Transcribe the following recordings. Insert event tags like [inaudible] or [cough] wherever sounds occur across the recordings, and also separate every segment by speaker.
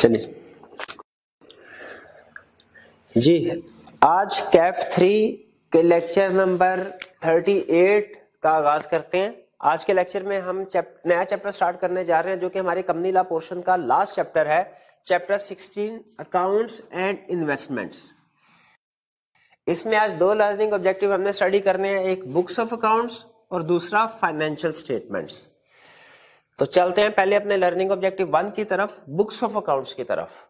Speaker 1: चलिए जी आज कैफ थ्री के लेक्चर नंबर थर्टी एट का आगाज करते हैं आज के लेक्चर में हम चैप, नया चैप्टर स्टार्ट करने जा रहे हैं जो कि हमारे कंपनी ला पोर्शन का लास्ट चैप्टर है chapter sixteen accounts and investments इसमें आज दो लर्निंग ऑब्जेक्टिव हमने स्टडी करने हैं एक बुक्स ऑफ अकाउंट्स और दूसरा फाइनेंशियल स्टेटमेंट्स तो चलते हैं पहले अपने लर्निंग ऑब्जेक्टिव वन की तरफ बुक्स ऑफ अकाउंट्स की तरफ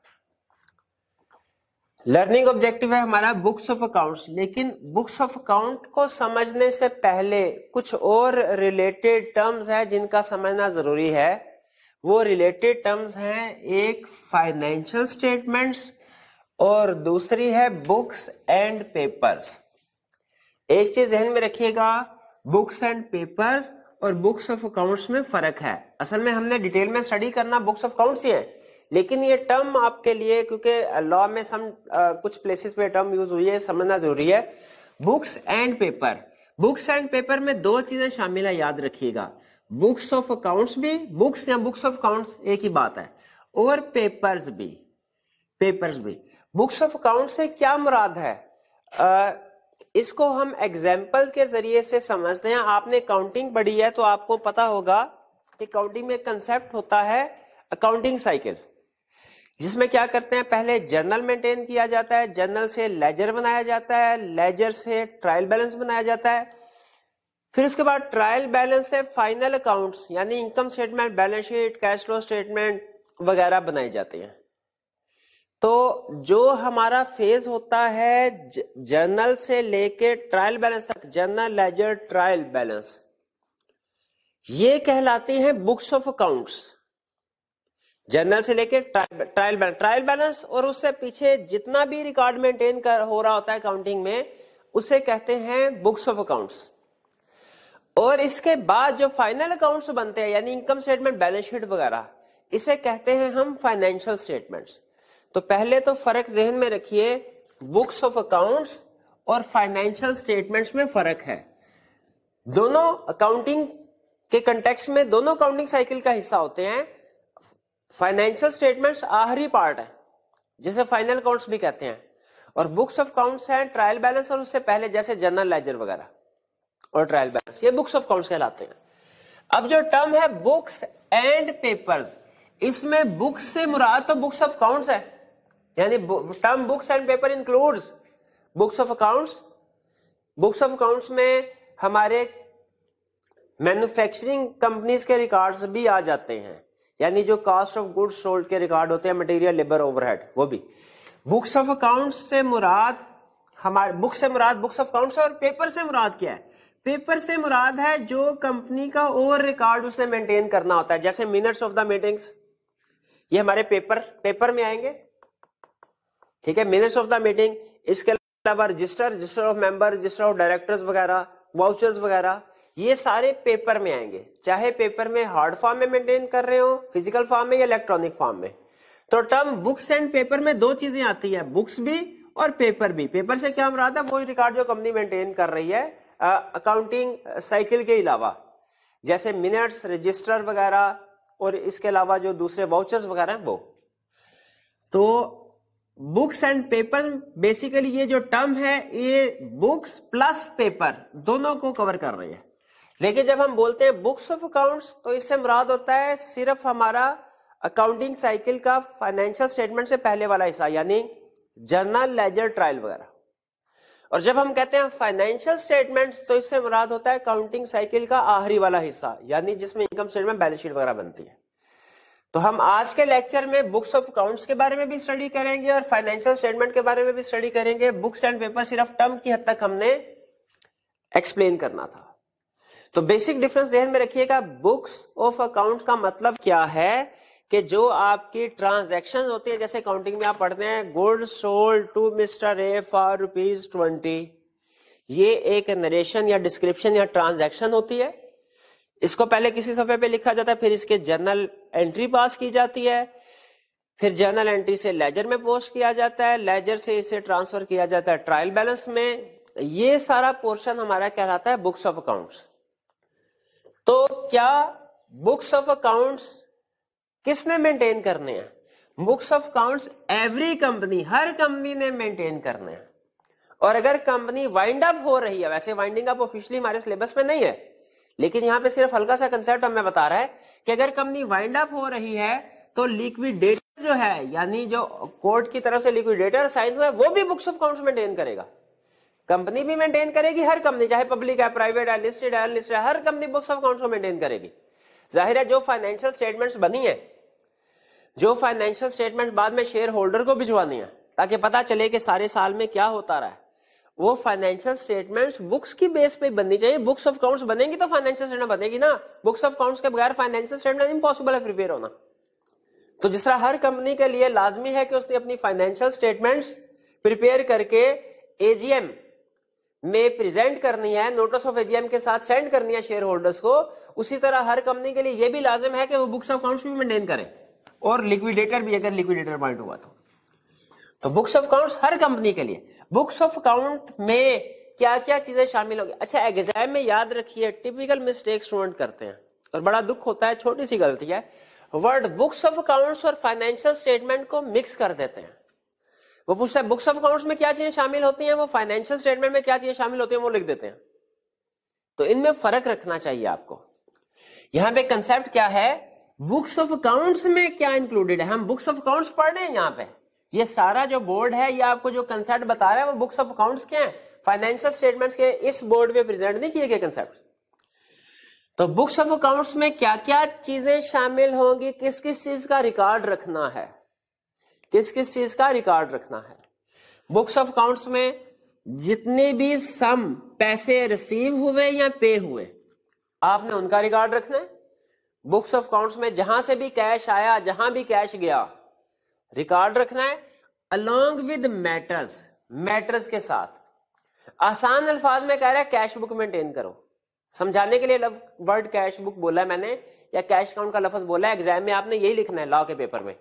Speaker 1: लर्निंग ऑब्जेक्टिव है हमारा बुक्स ऑफ अकाउंट्स लेकिन बुक्स ऑफ अकाउंट को समझने से पहले कुछ और रिलेटेड टर्म्स है जिनका समझना जरूरी है वो रिलेटेड टर्म्स हैं एक फाइनेंशियल स्टेटमेंट्स और दूसरी है बुक्स एंड पेपर्स एक चीज ध्यान में रखिएगा बुक्स एंड पेपर्स और बुक्स ऑफ अकाउंट्स में फर्क है असल में हमने डिटेल में स्टडी करना बुक्स ऑफ अकाउंट्स ही है लेकिन ये टर्म आपके लिए क्योंकि लॉ uh, में सम आ, uh, कुछ प्लेसेस पे टर्म यूज हुई है समझना जरूरी है books and paper books and paper में दो चीजें शामिल है याद रखिएगा बुक्स ऑफ अकाउंट्स भी बुक्स या बुक्स ऑफ अकाउंट्स एक ही बात है और पेपर्स भी पेपर्स भी बुक्स ऑफ अकाउंट से क्या मुराद है आ, uh, इसको हम एग्जाम्पल के जरिए से समझते हैं आपने काउंटिंग पढ़ी है तो आपको पता होगा कि काउंटिंग में कंसेप्ट होता है अकाउंटिंग साइकिल जिसमें क्या करते हैं पहले जर्नल मेंटेन किया जाता है जर्नल से लेजर बनाया जाता है लेजर से ट्रायल बैलेंस बनाया जाता है फिर उसके बाद ट्रायल बैलेंस से फाइनल अकाउंट्स यानी income statement balance sheet cash flow statement वगैरह बनाए जाते हैं तो जो हमारा फेज होता है जर्नल से लेके ट्रायल बैलेंस तक जर्नल लेजर ट्रायल बैलेंस ये कहलाती है बुक्स ऑफ अकाउंट्स जर्नल से लेके ट्रायल बैलेंस ट्रायल बैलेंस और उससे पीछे जितना भी रिकॉर्ड मेंटेन कर हो रहा होता है अकाउंटिंग में उसे कहते हैं बुक्स ऑफ अकाउंट्स और इसके बाद जो फाइनल अकाउंट्स बनते हैं यानी इनकम स्टेटमेंट बैलेंस शीट वगैरह इसे कहते हैं हम फाइनेंशियल स्टेटमेंट्स तो पहले तो फर्क जहन में रखिए बुक्स ऑफ अकाउंट्स और फाइनेंशियल स्टेटमेंट्स में फर्क है दोनों अकाउंटिंग के कंटेक्स में दोनों अकाउंटिंग साइकिल का हिस्सा होते हैं फाइनेंशियल स्टेटमेंट्स आखिरी पार्ट है जिसे फाइनल अकाउंट्स भी कहते हैं और बुक्स ऑफ अकाउंट्स हैं ट्रायल बैलेंस और उससे पहले जैसे जनरल लेजर वगैरह और ट्रायल बैलेंस ये बुक्स ऑफ अकाउंट्स कहलाते हैं अब जो टर्म है बुक्स एंड पेपर्स इसमें बुक्स से मुराद तो बुक्स ऑफ अकाउंट्स है यानी term books and paper includes books of accounts books of accounts में हमारे मैन्युफैक्चरिंग कंपनीज के रिकॉर्ड्स भी आ जाते हैं यानी जो कॉस्ट ऑफ गुड्स सोल्ड के रिकॉर्ड होते हैं मटेरियल लेबर ओवरहेड वो भी बुक्स ऑफ अकाउंट से मुराद हमारे बुक से मुराद बुक्स ऑफ अकाउंट्स और पेपर से मुराद क्या है पेपर से मुराद है जो कंपनी का और रिकॉर्ड उसने मेंटेन करना होता है जैसे मिनट्स ऑफ द मीटिंग्स ये हमारे पेपर पेपर में आएंगे ठीक है मिनट्स ऑफ द मीटिंग इसके अलावा register register of member register of directors वगैरह वाउचर्स वगैरह ये सारे पेपर में आएंगे चाहे पेपर में हार्ड फॉर्म में मेंटेन कर रहे हो फिजिकल फॉर्म में या इलेक्ट्रॉनिक फॉर्म में तो टर्म बुक्स एंड पेपर में दो चीजें आती है बुक्स भी और पेपर भी पेपर से क्या मुराद है वो रिकॉर्ड जो कंपनी मेंटेन कर रही है अकाउंटिंग साइकिल के अलावा जैसे मिनट्स रजिस्टर वगैरह और इसके अलावा जो दूसरे वाउचर्स वगैरह वो तो बुक्स एंड पेपर बेसिकली ये जो टर्म है ये बुक्स प्लस पेपर दोनों को कवर कर रही है लेकिन जब हम बोलते हैं बुक्स ऑफ अकाउंट्स तो इससे मुराद होता है सिर्फ हमारा अकाउंटिंग साइकिल का फाइनेंशियल स्टेटमेंट से पहले वाला हिस्सा यानी जर्नल लेजर ट्रायल वगैरह और जब हम कहते हैं फाइनेंशियल स्टेटमेंट तो इससे मुराद होता है अकाउंटिंग साइकिल का आखिरी वाला हिस्सा यानी जिसमें इनकम स्टेटमेंट बैलेंस शीट वगैरह बनती है तो हम आज के लेक्चर में बुक्स ऑफ अकाउंट्स के बारे में भी स्टडी करेंगे और फाइनेंशियल स्टेटमेंट के बारे में भी स्टडी करेंगे बुक्स एंड पेपर सिर्फ टर्म की हद तक हमने एक्सप्लेन करना था तो बेसिक डिफरेंस ध्यान में रखिएगा बुक्स ऑफ अकाउंट्स का मतलब क्या है कि जो आपकी ट्रांजेक्शन होती है जैसे अकाउंटिंग में आप पढ़ते हैं good sold to mister A for rupees twenty ये एक नरेशन या डिस्क्रिप्शन या ट्रांजेक्शन होती है इसको पहले किसी सफे पे लिखा जाता है फिर इसके जर्नल एंट्री पास की जाती है फिर जर्नल एंट्री से लेजर में पोस्ट किया जाता है लेजर से इसे ट्रांसफर किया जाता है ट्रायल बैलेंस में ये सारा पोर्शन हमारा कहलाता है बुक्स ऑफ अकाउंट्स तो क्या बुक्स ऑफ अकाउंट्स किसने मेंटेन करने हैं books of accounts every company हर कंपनी ने मेंटेन करने हैं और अगर कंपनी वाइंड अप हो रही है वैसे वाइंडिंग अप ऑफिशियली हमारे सिलेबस में नहीं है लेकिन यहां पे सिर्फ हल्का सा कंसेप्ट हमें बता रहा है कि अगर कंपनी वाइंड अप हो रही है तो लिक्विडेटर जो है यानी जो कोर्ट की तरफ से लिक्विडेटर साइन हुआ है वो भी बुक्स ऑफ अकाउंट्स मेंटेन करेगा कंपनी भी मेंटेन करेगी हर कंपनी चाहे पब्लिक है प्राइवेट है लिस्टेड है अनलिस्टेड है हर कंपनी बुक्स ऑफ अकाउंट्स को मेंटेन करेगी जाहिर है जो फाइनेंशियल स्टेटमेंट्स बनी है जो फाइनेंशियल स्टेटमेंट बाद में शेयर होल्डर को भिजवानी है ताकि पता चले कि सारे साल में क्या होता रहा है वो फाइनेंशियल स्टेटमेंट्स बुक्स की बेस पे बननी चाहिए बुक्स ऑफ अकाउंट्स बनेंगी तो फाइनेंशियल स्टेटमेंट बनेगी ना बुक्स ऑफ अकाउंट्स के बगैर फाइनेंशियल स्टेटमेंट इम्पॉसिबल है प्रिपेयर होना तो जिस तरह हर कंपनी के लिए लाजमी है कि उसने अपनी फाइनेंशियल स्टेटमेंट्स प्रिपेयर करके एजीएम में प्रेजेंट करनी है नोटिस ऑफ एजीएम के साथ सेंड करनी है शेयर होल्डर्स को उसी तरह हर कंपनी के लिए यह भी लाजिम है कि वो बुक्स ऑफ अकाउंट्स भी मेंटेन करें और लिक्विडेटर भी अगर लिक्विडेटर पॉइंट हुआ तो तो बुक्स ऑफ अकाउंट हर कंपनी के लिए बुक्स ऑफ अकाउंट में क्या क्या चीजें शामिल होगी अच्छा एग्जाम में याद रखिए टिपिकल मिस्टेक स्टूडेंट करते हैं और बड़ा दुख होता है छोटी सी गलती है वर्ड बुक्स ऑफ अकाउंट्स और फाइनेंशियल स्टेटमेंट को मिक्स कर देते हैं वो पूछता है बुक्स ऑफ अकाउंट्स में क्या चीजें शामिल होती हैं वो फाइनेंशियल स्टेटमेंट में क्या चीजें शामिल होती हैं वो लिख देते हैं तो इनमें फर्क रखना चाहिए आपको यहां पे कंसेप्ट क्या है बुक्स ऑफ अकाउंट्स में क्या इंक्लूडेड है हम बुक्स ऑफ अकाउंट्स पढ़ रहे हैं यहां पे ये सारा जो बोर्ड है ये आपको जो कंसेप्ट बता रहा है वो बुक्स ऑफ अकाउंट्स के हैं फाइनेंशियल स्टेटमेंट्स के इस बोर्ड में प्रेजेंट नहीं किए गए कंसेप्ट तो बुक्स ऑफ अकाउंट्स में क्या क्या चीजें शामिल होंगी किस किस चीज का रिकॉर्ड रखना है किस किस चीज का रिकॉर्ड रखना है बुक्स ऑफ अकाउंट्स में जितने भी सम पैसे रिसीव हुए या पे हुए आपने उनका रिकॉर्ड रखना है बुक्स ऑफ अकाउंट्स में जहां से भी कैश आया जहां भी कैश गया रिकॉर्ड रखना है अलोंग विद मैटर्स मैटर्स के साथ आसान अल्फाज में कह रहा है कैश बुक मेंटेन करो समझाने के लिए वर्ड कैश बुक बोला है मैंने या कैश अकाउंट का लफज बोला है एग्जाम में आपने यही लिखना है लॉ के पेपर में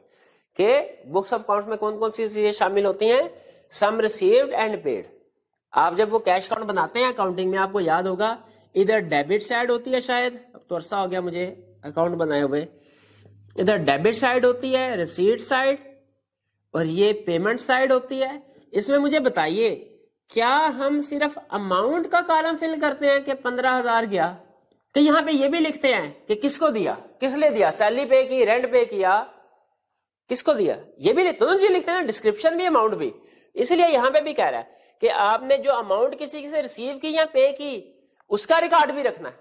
Speaker 1: कि बुक्स ऑफ अकाउंट में कौन कौन सी चीजें शामिल होती हैं सम रिसीव्ड एंड पेड आप जब वो कैश अकाउंट बनाते हैं अकाउंटिंग में आपको याद होगा इधर डेबिट साइड होती है शायद अब तो अरसा हो गया मुझे अकाउंट बनाए हुए इधर डेबिट साइड होती है रिसीव्ड साइड और ये पेमेंट साइड होती है इसमें मुझे बताइए क्या हम सिर्फ अमाउंट का कॉलम फिल करते हैं कि पंद्रह हजार गया तो यहां पे ये भी लिखते हैं कि किसको दिया किस लिए दिया सैलरी पे की रेंट पे किया किसको दिया ये भी दोनों चीज लिखते हैं डिस्क्रिप्शन भी अमाउंट भी इसलिए यहां पे भी कह रहा है कि आपने जो अमाउंट किसी से रिसीव की या पे की उसका रिकॉर्ड भी रखना है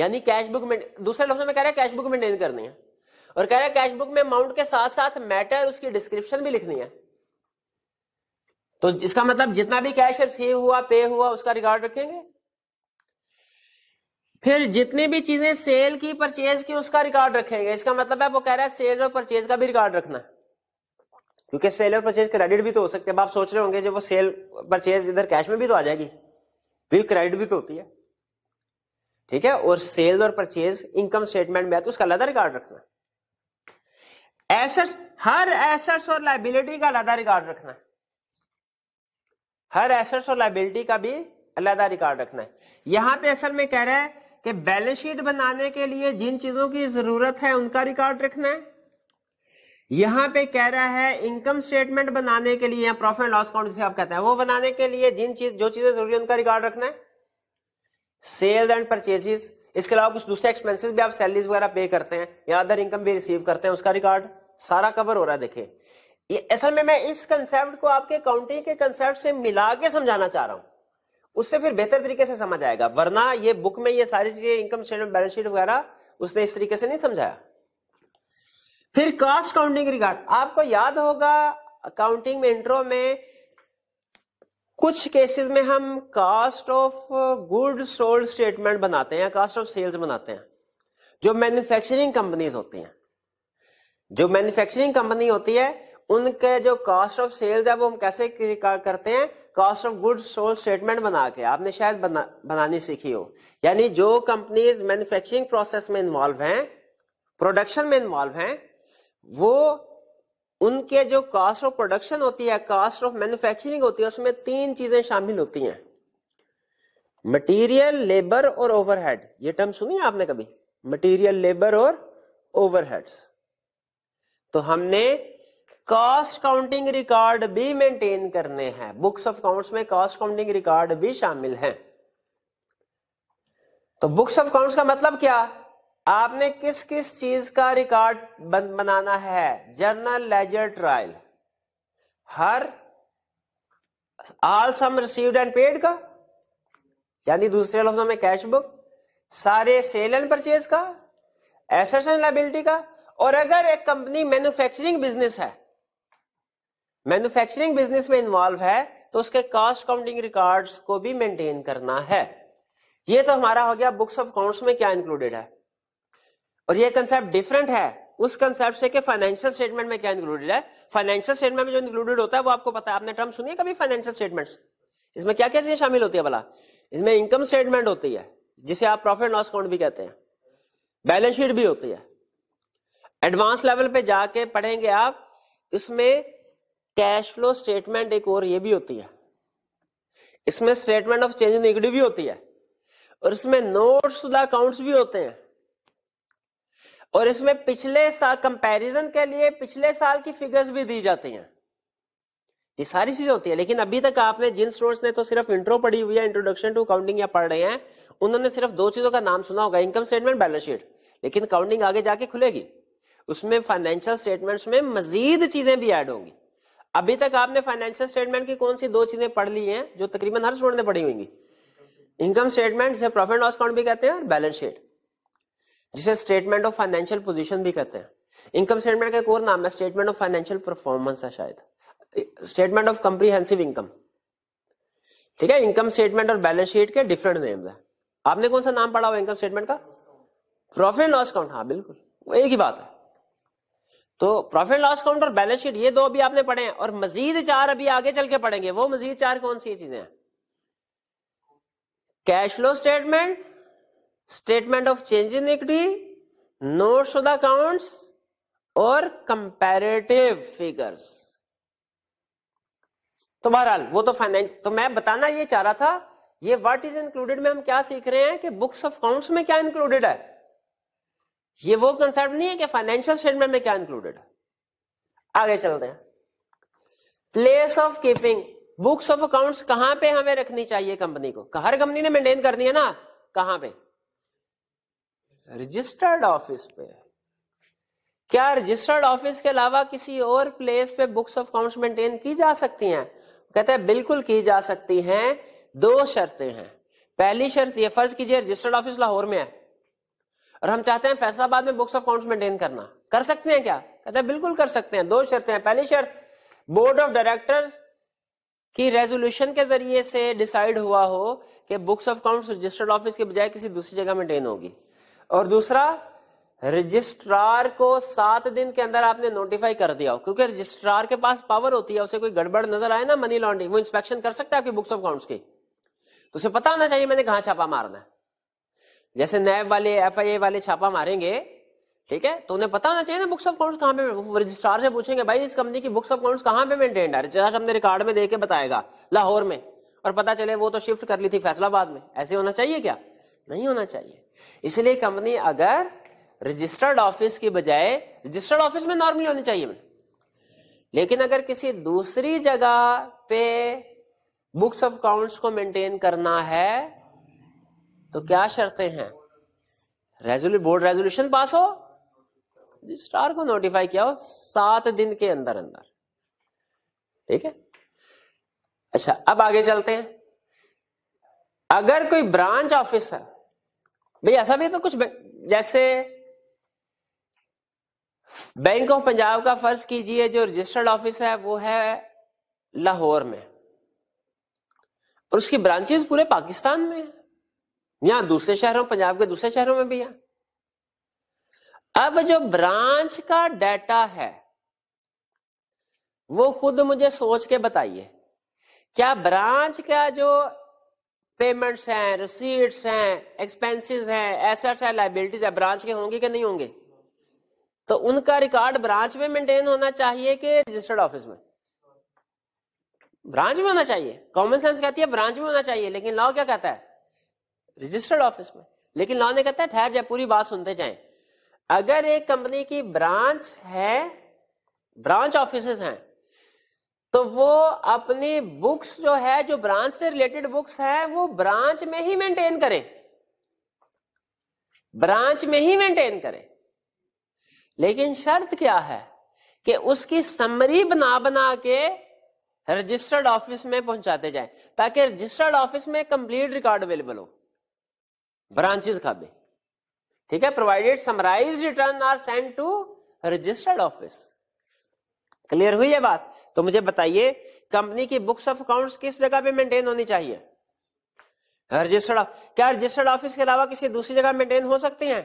Speaker 1: यानी कैश बुक में दूसरे लफ्जों में कह रहा है कैश बुक मेंटेन करनी है और कह रहा है कैश बुक में अमाउंट के साथ साथ मैटर उसकी डिस्क्रिप्शन भी लिखनी है तो इसका मतलब जितना भी कैश रिसीव हुआ पे हुआ उसका रिकॉर्ड रखेंगे फिर जितनी भी चीजें सेल की परचेज की उसका रिकॉर्ड रखेंगे इसका मतलब है वो कह रहा है सेल और परचेज का भी रिकॉर्ड रखना क्योंकि सेल और परचेज क्रेडिट भी तो हो सकते हैं आप सोच रहे होंगे जब वो सेल परचेज इधर कैश में भी तो आ जाएगी भी क्रेडिट भी तो होती है ठीक है और सेल और परचेज इनकम स्टेटमेंट में है तो उसका अलग रिकॉर्ड रखना एसेट्स हर एसेट्स और लाइबिलिटी का अलहदा रिकॉर्ड रखना है हर एसेट्स और लाइबिलिटी का भी अलहदा रिकॉर्ड रखना है यहां पे असल में कह रहा है कि बैलेंस शीट बनाने के लिए जिन चीजों की जरूरत है उनका रिकॉर्ड रखना है यहां पे कह रहा है इनकम स्टेटमेंट बनाने के लिए प्रॉफिट लॉस अकाउंट जिसे आप कहते हैं वो बनाने के लिए जिन चीज जो चीजें जरूरी है उनका रिकॉर्ड रखना है सेल्स एंड परचेजेस इसके अलावा कुछ दूसरे एक्सपेंसिस भी आप सैलरीज वगैरह पे करते हैं या अदर इनकम भी रिसीव करते हैं उसका रिकॉर्ड सारा कवर हो रहा है देखिए ये असल में मैं इस कंसेप्ट को आपके अकाउंटिंग के कंसेप्ट से मिला के समझाना चाह रहा हूं उससे फिर बेहतर तरीके से समझ आएगा वरना ये बुक में ये सारी चीजें इनकम स्टेटमेंट बैलेंस शीट वगैरह उसने इस तरीके से नहीं समझाया फिर कॉस्ट काउंटिंग रिकॉर्ड आपको याद होगा अकाउंटिंग में इंट्रो में कुछ केसेस में हम cost of good sold statement बनाते हैं कास्ट ऑफ सेल्स बनाते हैं जो मैन्युफैक्चरिंग कंपनीज होती हैं जो मैन्युफैक्चरिंग कंपनी होती है उनके जो कास्ट ऑफ सेल्स है वो हम कैसे करते हैं cost of good sold statement बना के आपने शायद बना, बनानी सीखी हो यानी जो कंपनीज मैन्युफैक्चरिंग प्रोसेस में इन्वॉल्व हैं प्रोडक्शन में इन्वॉल्व हैं वो उनके जो कास्ट ऑफ प्रोडक्शन होती है कास्ट ऑफ मैन्युफैक्चरिंग होती है उसमें तीन चीजें शामिल होती हैं मटेरियल लेबर और ओवरहेड ये टर्म सुनी आपने कभी मटेरियल लेबर और ओवरहेड तो हमने कास्ट काउंटिंग रिकॉर्ड भी मेंटेन करने हैं बुक्स ऑफ अकाउंट्स में कास्ट काउंटिंग रिकॉर्ड भी शामिल हैं तो बुक्स ऑफ अकाउंट्स का मतलब क्या आपने किस किस चीज का रिकॉर्ड बन, बनाना है जर्नल लेजर ट्रायल हर all sum received and paid का यानी दूसरे लफ्जों में कैश बुक सारे सेल एंड परचेज का एसेट्स एंड लाइबिलिटी का और अगर एक कंपनी मैन्युफैक्चरिंग बिजनेस है मैन्युफैक्चरिंग बिजनेस में इन्वॉल्व है तो उसके कॉस्ट काउंटिंग रिकॉर्ड्स को भी मेंटेन करना है ये तो हमारा हो गया बुक्स ऑफ अकाउंट्स में क्या इंक्लूडेड है और ये कंसेप्ट डिफरेंट है उस कंसेप्ट से कि फाइनेंशियल स्टेटमेंट में क्या इंक्लूडेड है फाइनेंशियल स्टेटमेंट में जो इंक्लूडेड होता है वो आपको पता है आपने टर्म सुनिए कभी फाइनेंशियल स्टेटमेंट इसमें क्या क्या चीजें शामिल होती है भला इसमें इनकम स्टेटमेंट होती है जिसे आप प्रॉफिट लॉस अकाउंट भी कहते हैं बैलेंस शीट भी होती है एडवांस लेवल पे जाके पढ़ेंगे आप इसमें कैश फ्लो स्टेटमेंट एक और ये भी होती है इसमें statement of change in equity भी होती है और इसमें नोट शुदा अकाउंट्स भी होते हैं और इसमें पिछले साल कंपैरिजन के लिए पिछले साल की फिगर्स भी दी जाती हैं ये सारी चीजें होती है लेकिन अभी तक आपने जिन स्टोर्स ने तो सिर्फ इंट्रो पढ़ी हुई है इंट्रोडक्शन टू काउंटिंग या पढ़ रहे हैं उन्होंने सिर्फ दो चीजों का नाम सुना होगा इनकम स्टेटमेंट बैलेंस शीट लेकिन काउंटिंग आगे जाके खुलेगी उसमें फाइनेंशियल स्टेटमेंट्स में मजीद चीजें भी ऐड होंगी अभी तक आपने फाइनेंशियल स्टेटमेंट की कौन सी दो चीजें पढ़ ली हैं जो तकरीबन हर स्टूडेंट ने पढ़ी हुई income statement profit loss account भी कहते हैं और बैलेंस शीट जिसे स्टेटमेंट ऑफ फाइनेंशियल पोजीशन भी कहते हैं इनकम स्टेटमेंट का एक और नाम है स्टेटमेंट ऑफ फाइनेंशियल परफॉर्मेंस है शायद स्टेटमेंट ऑफ कंप्रीहेंसिव इनकम ठीक है इनकम स्टेटमेंट और बैलेंस शीट के डिफरेंट नेम है आपने कौन सा नाम पढ़ा हुआ इनकम स्टेटमेंट का प्रॉफिट लॉस अकाउंट हाँ बिल्कुल वो एक ही बात है तो प्रॉफिट लॉस अकाउंट और बैलेंस शीट ये दो अभी आपने पढ़े हैं और मजीद चार अभी आगे चल के पढ़ेंगे वो मजीद चार कौन सी चीजें हैं cash flow statement statement of change in equity notes of the accounts और कंपैरेटिव फिगर्स तो बहरहाल वो तो फाइनेंस तो मैं बताना ये चाह रहा था ये व्हाट इज इंक्लूडेड में हम क्या सीख रहे हैं कि बुक्स ऑफ अकाउंट्स में क्या इंक्लूडेड है ये वो कंसेप्ट नहीं है कि फाइनेंशियल स्टेटमेंट में क्या इंक्लूडेड है आगे चलते हैं place of keeping books of accounts कहां पे हमें रखनी चाहिए कंपनी को हर कंपनी ने मेंटेन करनी है ना कहां पे रजिस्टर्ड ऑफिस पे क्या रजिस्टर्ड ऑफिस के अलावा किसी और प्लेस पे बुक्स ऑफ अकाउंट्स मेंटेन की जा सकती हैं कहते हैं बिल्कुल की जा सकती हैं दो शर्तें हैं पहली शर्त ये फर्ज कीजिए रजिस्टर्ड ऑफिस लाहौर में है और हम चाहते हैं फैसलाबाद में बुक्स ऑफ अकाउंट्स मेंटेन करना कर सकते हैं क्या कहते हैं बिल्कुल कर सकते हैं दो शर्तें हैं पहली शर्त बोर्ड ऑफ डायरेक्टर्स की रेजोल्यूशन के जरिए से डिसाइड हुआ हो कि books of accounts registered office के बजाय किसी दूसरी जगह मेंटेन होगी और दूसरा रजिस्ट्रार को सात दिन के अंदर आपने नोटिफाई कर दिया हो क्योंकि रजिस्ट्रार के पास पावर होती है उसे कोई गड़बड़ नजर आए ना मनी लॉन्ड्रिंग वो इंस्पेक्शन कर सकता है आपकी बुक्स ऑफ अकाउंट्स की तो उसे पता होना चाहिए मैंने कहा छापा मारना है जैसे नैब वाले एफ वाले छापा मारेंगे ठीक है तो उन्हें पता होना चाहिए ना बुक्स ऑफ अकाउंट्स कहां पे रजिस्ट्रार से पूछेंगे भाई इस कंपनी की बुक्स ऑफ अकाउंट्स कहां पे मेंटेन है रजिस्ट्रार हमने रिकॉर्ड में देके बताएगा लाहौर में और पता चले वो तो शिफ्ट कर ली थी फैसलाबाद में ऐसे होना चाहिए क्या नहीं होना चाहिए इसलिए कंपनी अगर रजिस्टर्ड ऑफिस के बजाय रजिस्टर्ड ऑफिस में नॉर्मली होनी चाहिए लेकिन अगर किसी दूसरी जगह पे बुक्स ऑफ अकाउंट्स को मेंटेन करना है तो क्या शर्तें हैं रेजोल्यू बोर्ड रेजोल्यूशन पास हो रजिस्ट्रार को नोटिफाई किया हो सात दिन के अंदर अंदर ठीक है अच्छा अब आगे चलते हैं अगर कोई ब्रांच ऑफिसर भाई ऐसा भी तो कुछ जैसे बैंक ऑफ पंजाब का फर्ज कीजिए जो रजिस्टर्ड ऑफिस है वो है लाहौर में और उसकी ब्रांचेस पूरे पाकिस्तान में है यहां दूसरे शहरों पंजाब के दूसरे शहरों में भी है अब जो ब्रांच का डाटा है वो खुद मुझे सोच के बताइए क्या ब्रांच का जो पेमेंट्स हैं रिसीट्स हैं एक्सपेंसेस हैं एसेट्स हैं लाइबिलिटीज है ब्रांच के होंगे कि नहीं होंगे तो उनका रिकॉर्ड ब्रांच में मेंटेन होना चाहिए कि रजिस्टर्ड ऑफिस में ब्रांच में होना चाहिए कॉमन सेंस कहती है ब्रांच में होना चाहिए लेकिन लॉ क्या कहता है रजिस्टर्ड ऑफिस में लेकिन लॉ ने कहता है ठहर जाए पूरी बात सुनते जाए अगर एक कंपनी की ब्रांच है ब्रांच ऑफिस हैं तो वो अपनी बुक्स जो है जो ब्रांच से रिलेटेड बुक्स है वो ब्रांच में ही मेंटेन करें ब्रांच में ही मेंटेन करें लेकिन शर्त क्या है कि उसकी समरी बना बना के रजिस्टर्ड ऑफिस में पहुंचाते जाए ताकि रजिस्टर्ड ऑफिस में कंप्लीट रिकॉर्ड अवेलेबल हो ब्रांचेस का भी ठीक है provided summarise return are send to registered office clear हुई है बात तो मुझे बताइए कंपनी की बुक्स ऑफ अकाउंट्स किस जगह पे मेंटेन होनी चाहिए रजिस्टर्ड क्या रजिस्टर्ड ऑफिस के अलावा किसी दूसरी जगह मेंटेन हो सकती है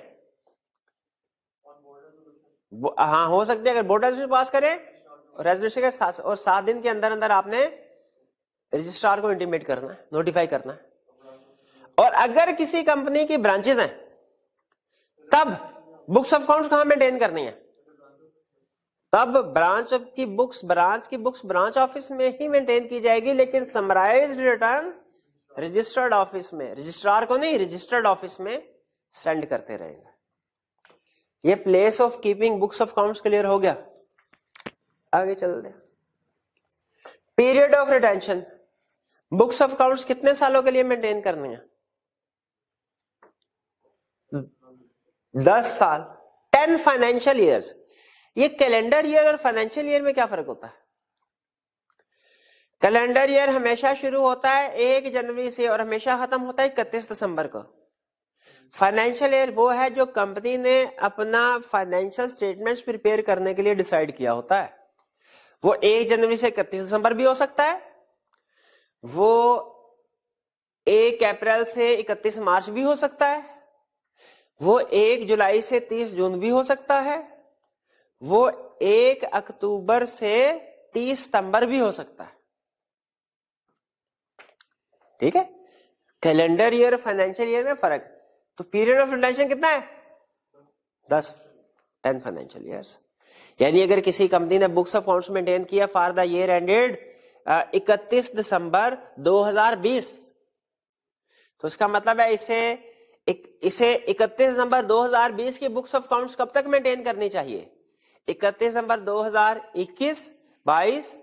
Speaker 1: हाँ हो सकती है अगर बोर्ड रेजोल्यूशन पास करें रेजोल्यूशन के साथ और सात दिन के अंदर अंदर आपने रजिस्ट्रार को इंटीमेट करना है नोटिफाई करना है और अगर किसी कंपनी की ब्रांचेस हैं तब बुक्स ऑफ अकाउंट्स कहां मेंटेन करनी है तब ब्रांच की बुक्स ब्रांच की बुक्स ब्रांच ऑफिस में ही मेंटेन की जाएगी लेकिन समराइज रिटर्न रजिस्टर्ड ऑफिस में रजिस्ट्रार को नहीं रजिस्टर्ड ऑफिस में सेंड करते रहेंगे ये place of keeping books of account clear हो गया आगे चल दे period of retention books of account कितने सालों के लिए मेंटेन करनी है दस साल टेन फाइनेंशियल ईयर्स ये कैलेंडर ईयर और फाइनेंशियल ईयर में क्या फर्क होता है कैलेंडर ईयर हमेशा शुरू होता है एक जनवरी से और हमेशा खत्म होता है इकतीस दिसंबर को फाइनेंशियल ईयर वो है जो कंपनी ने अपना फाइनेंशियल स्टेटमेंट्स प्रिपेयर करने के लिए डिसाइड किया होता है वो एक जनवरी से इकतीस दिसंबर भी हो सकता है वो एक अप्रैल से इकतीस मार्च भी हो सकता है वो एक जुलाई से तीस जून भी हो सकता है वो एक अक्टूबर से तीस सितंबर भी हो सकता है ठीक है कैलेंडर ईयर फाइनेंशियल ईयर में फर्क तो पीरियड ऑफ रिटेंशन कितना है दस टेन फाइनेंशियल ईयर्स यानी अगर किसी कंपनी ने बुक्स ऑफ अकाउंट्स मेंटेन किया फॉर द ईयर एंडेड इकतीस दिसंबर 2020 तो इसका मतलब है इसे इक, इसे इकतीस दिसंबर 2020 की बुक्स ऑफ अकाउंट्स कब तक मेंटेन करनी चाहिए इकतीस नंबर 2021 22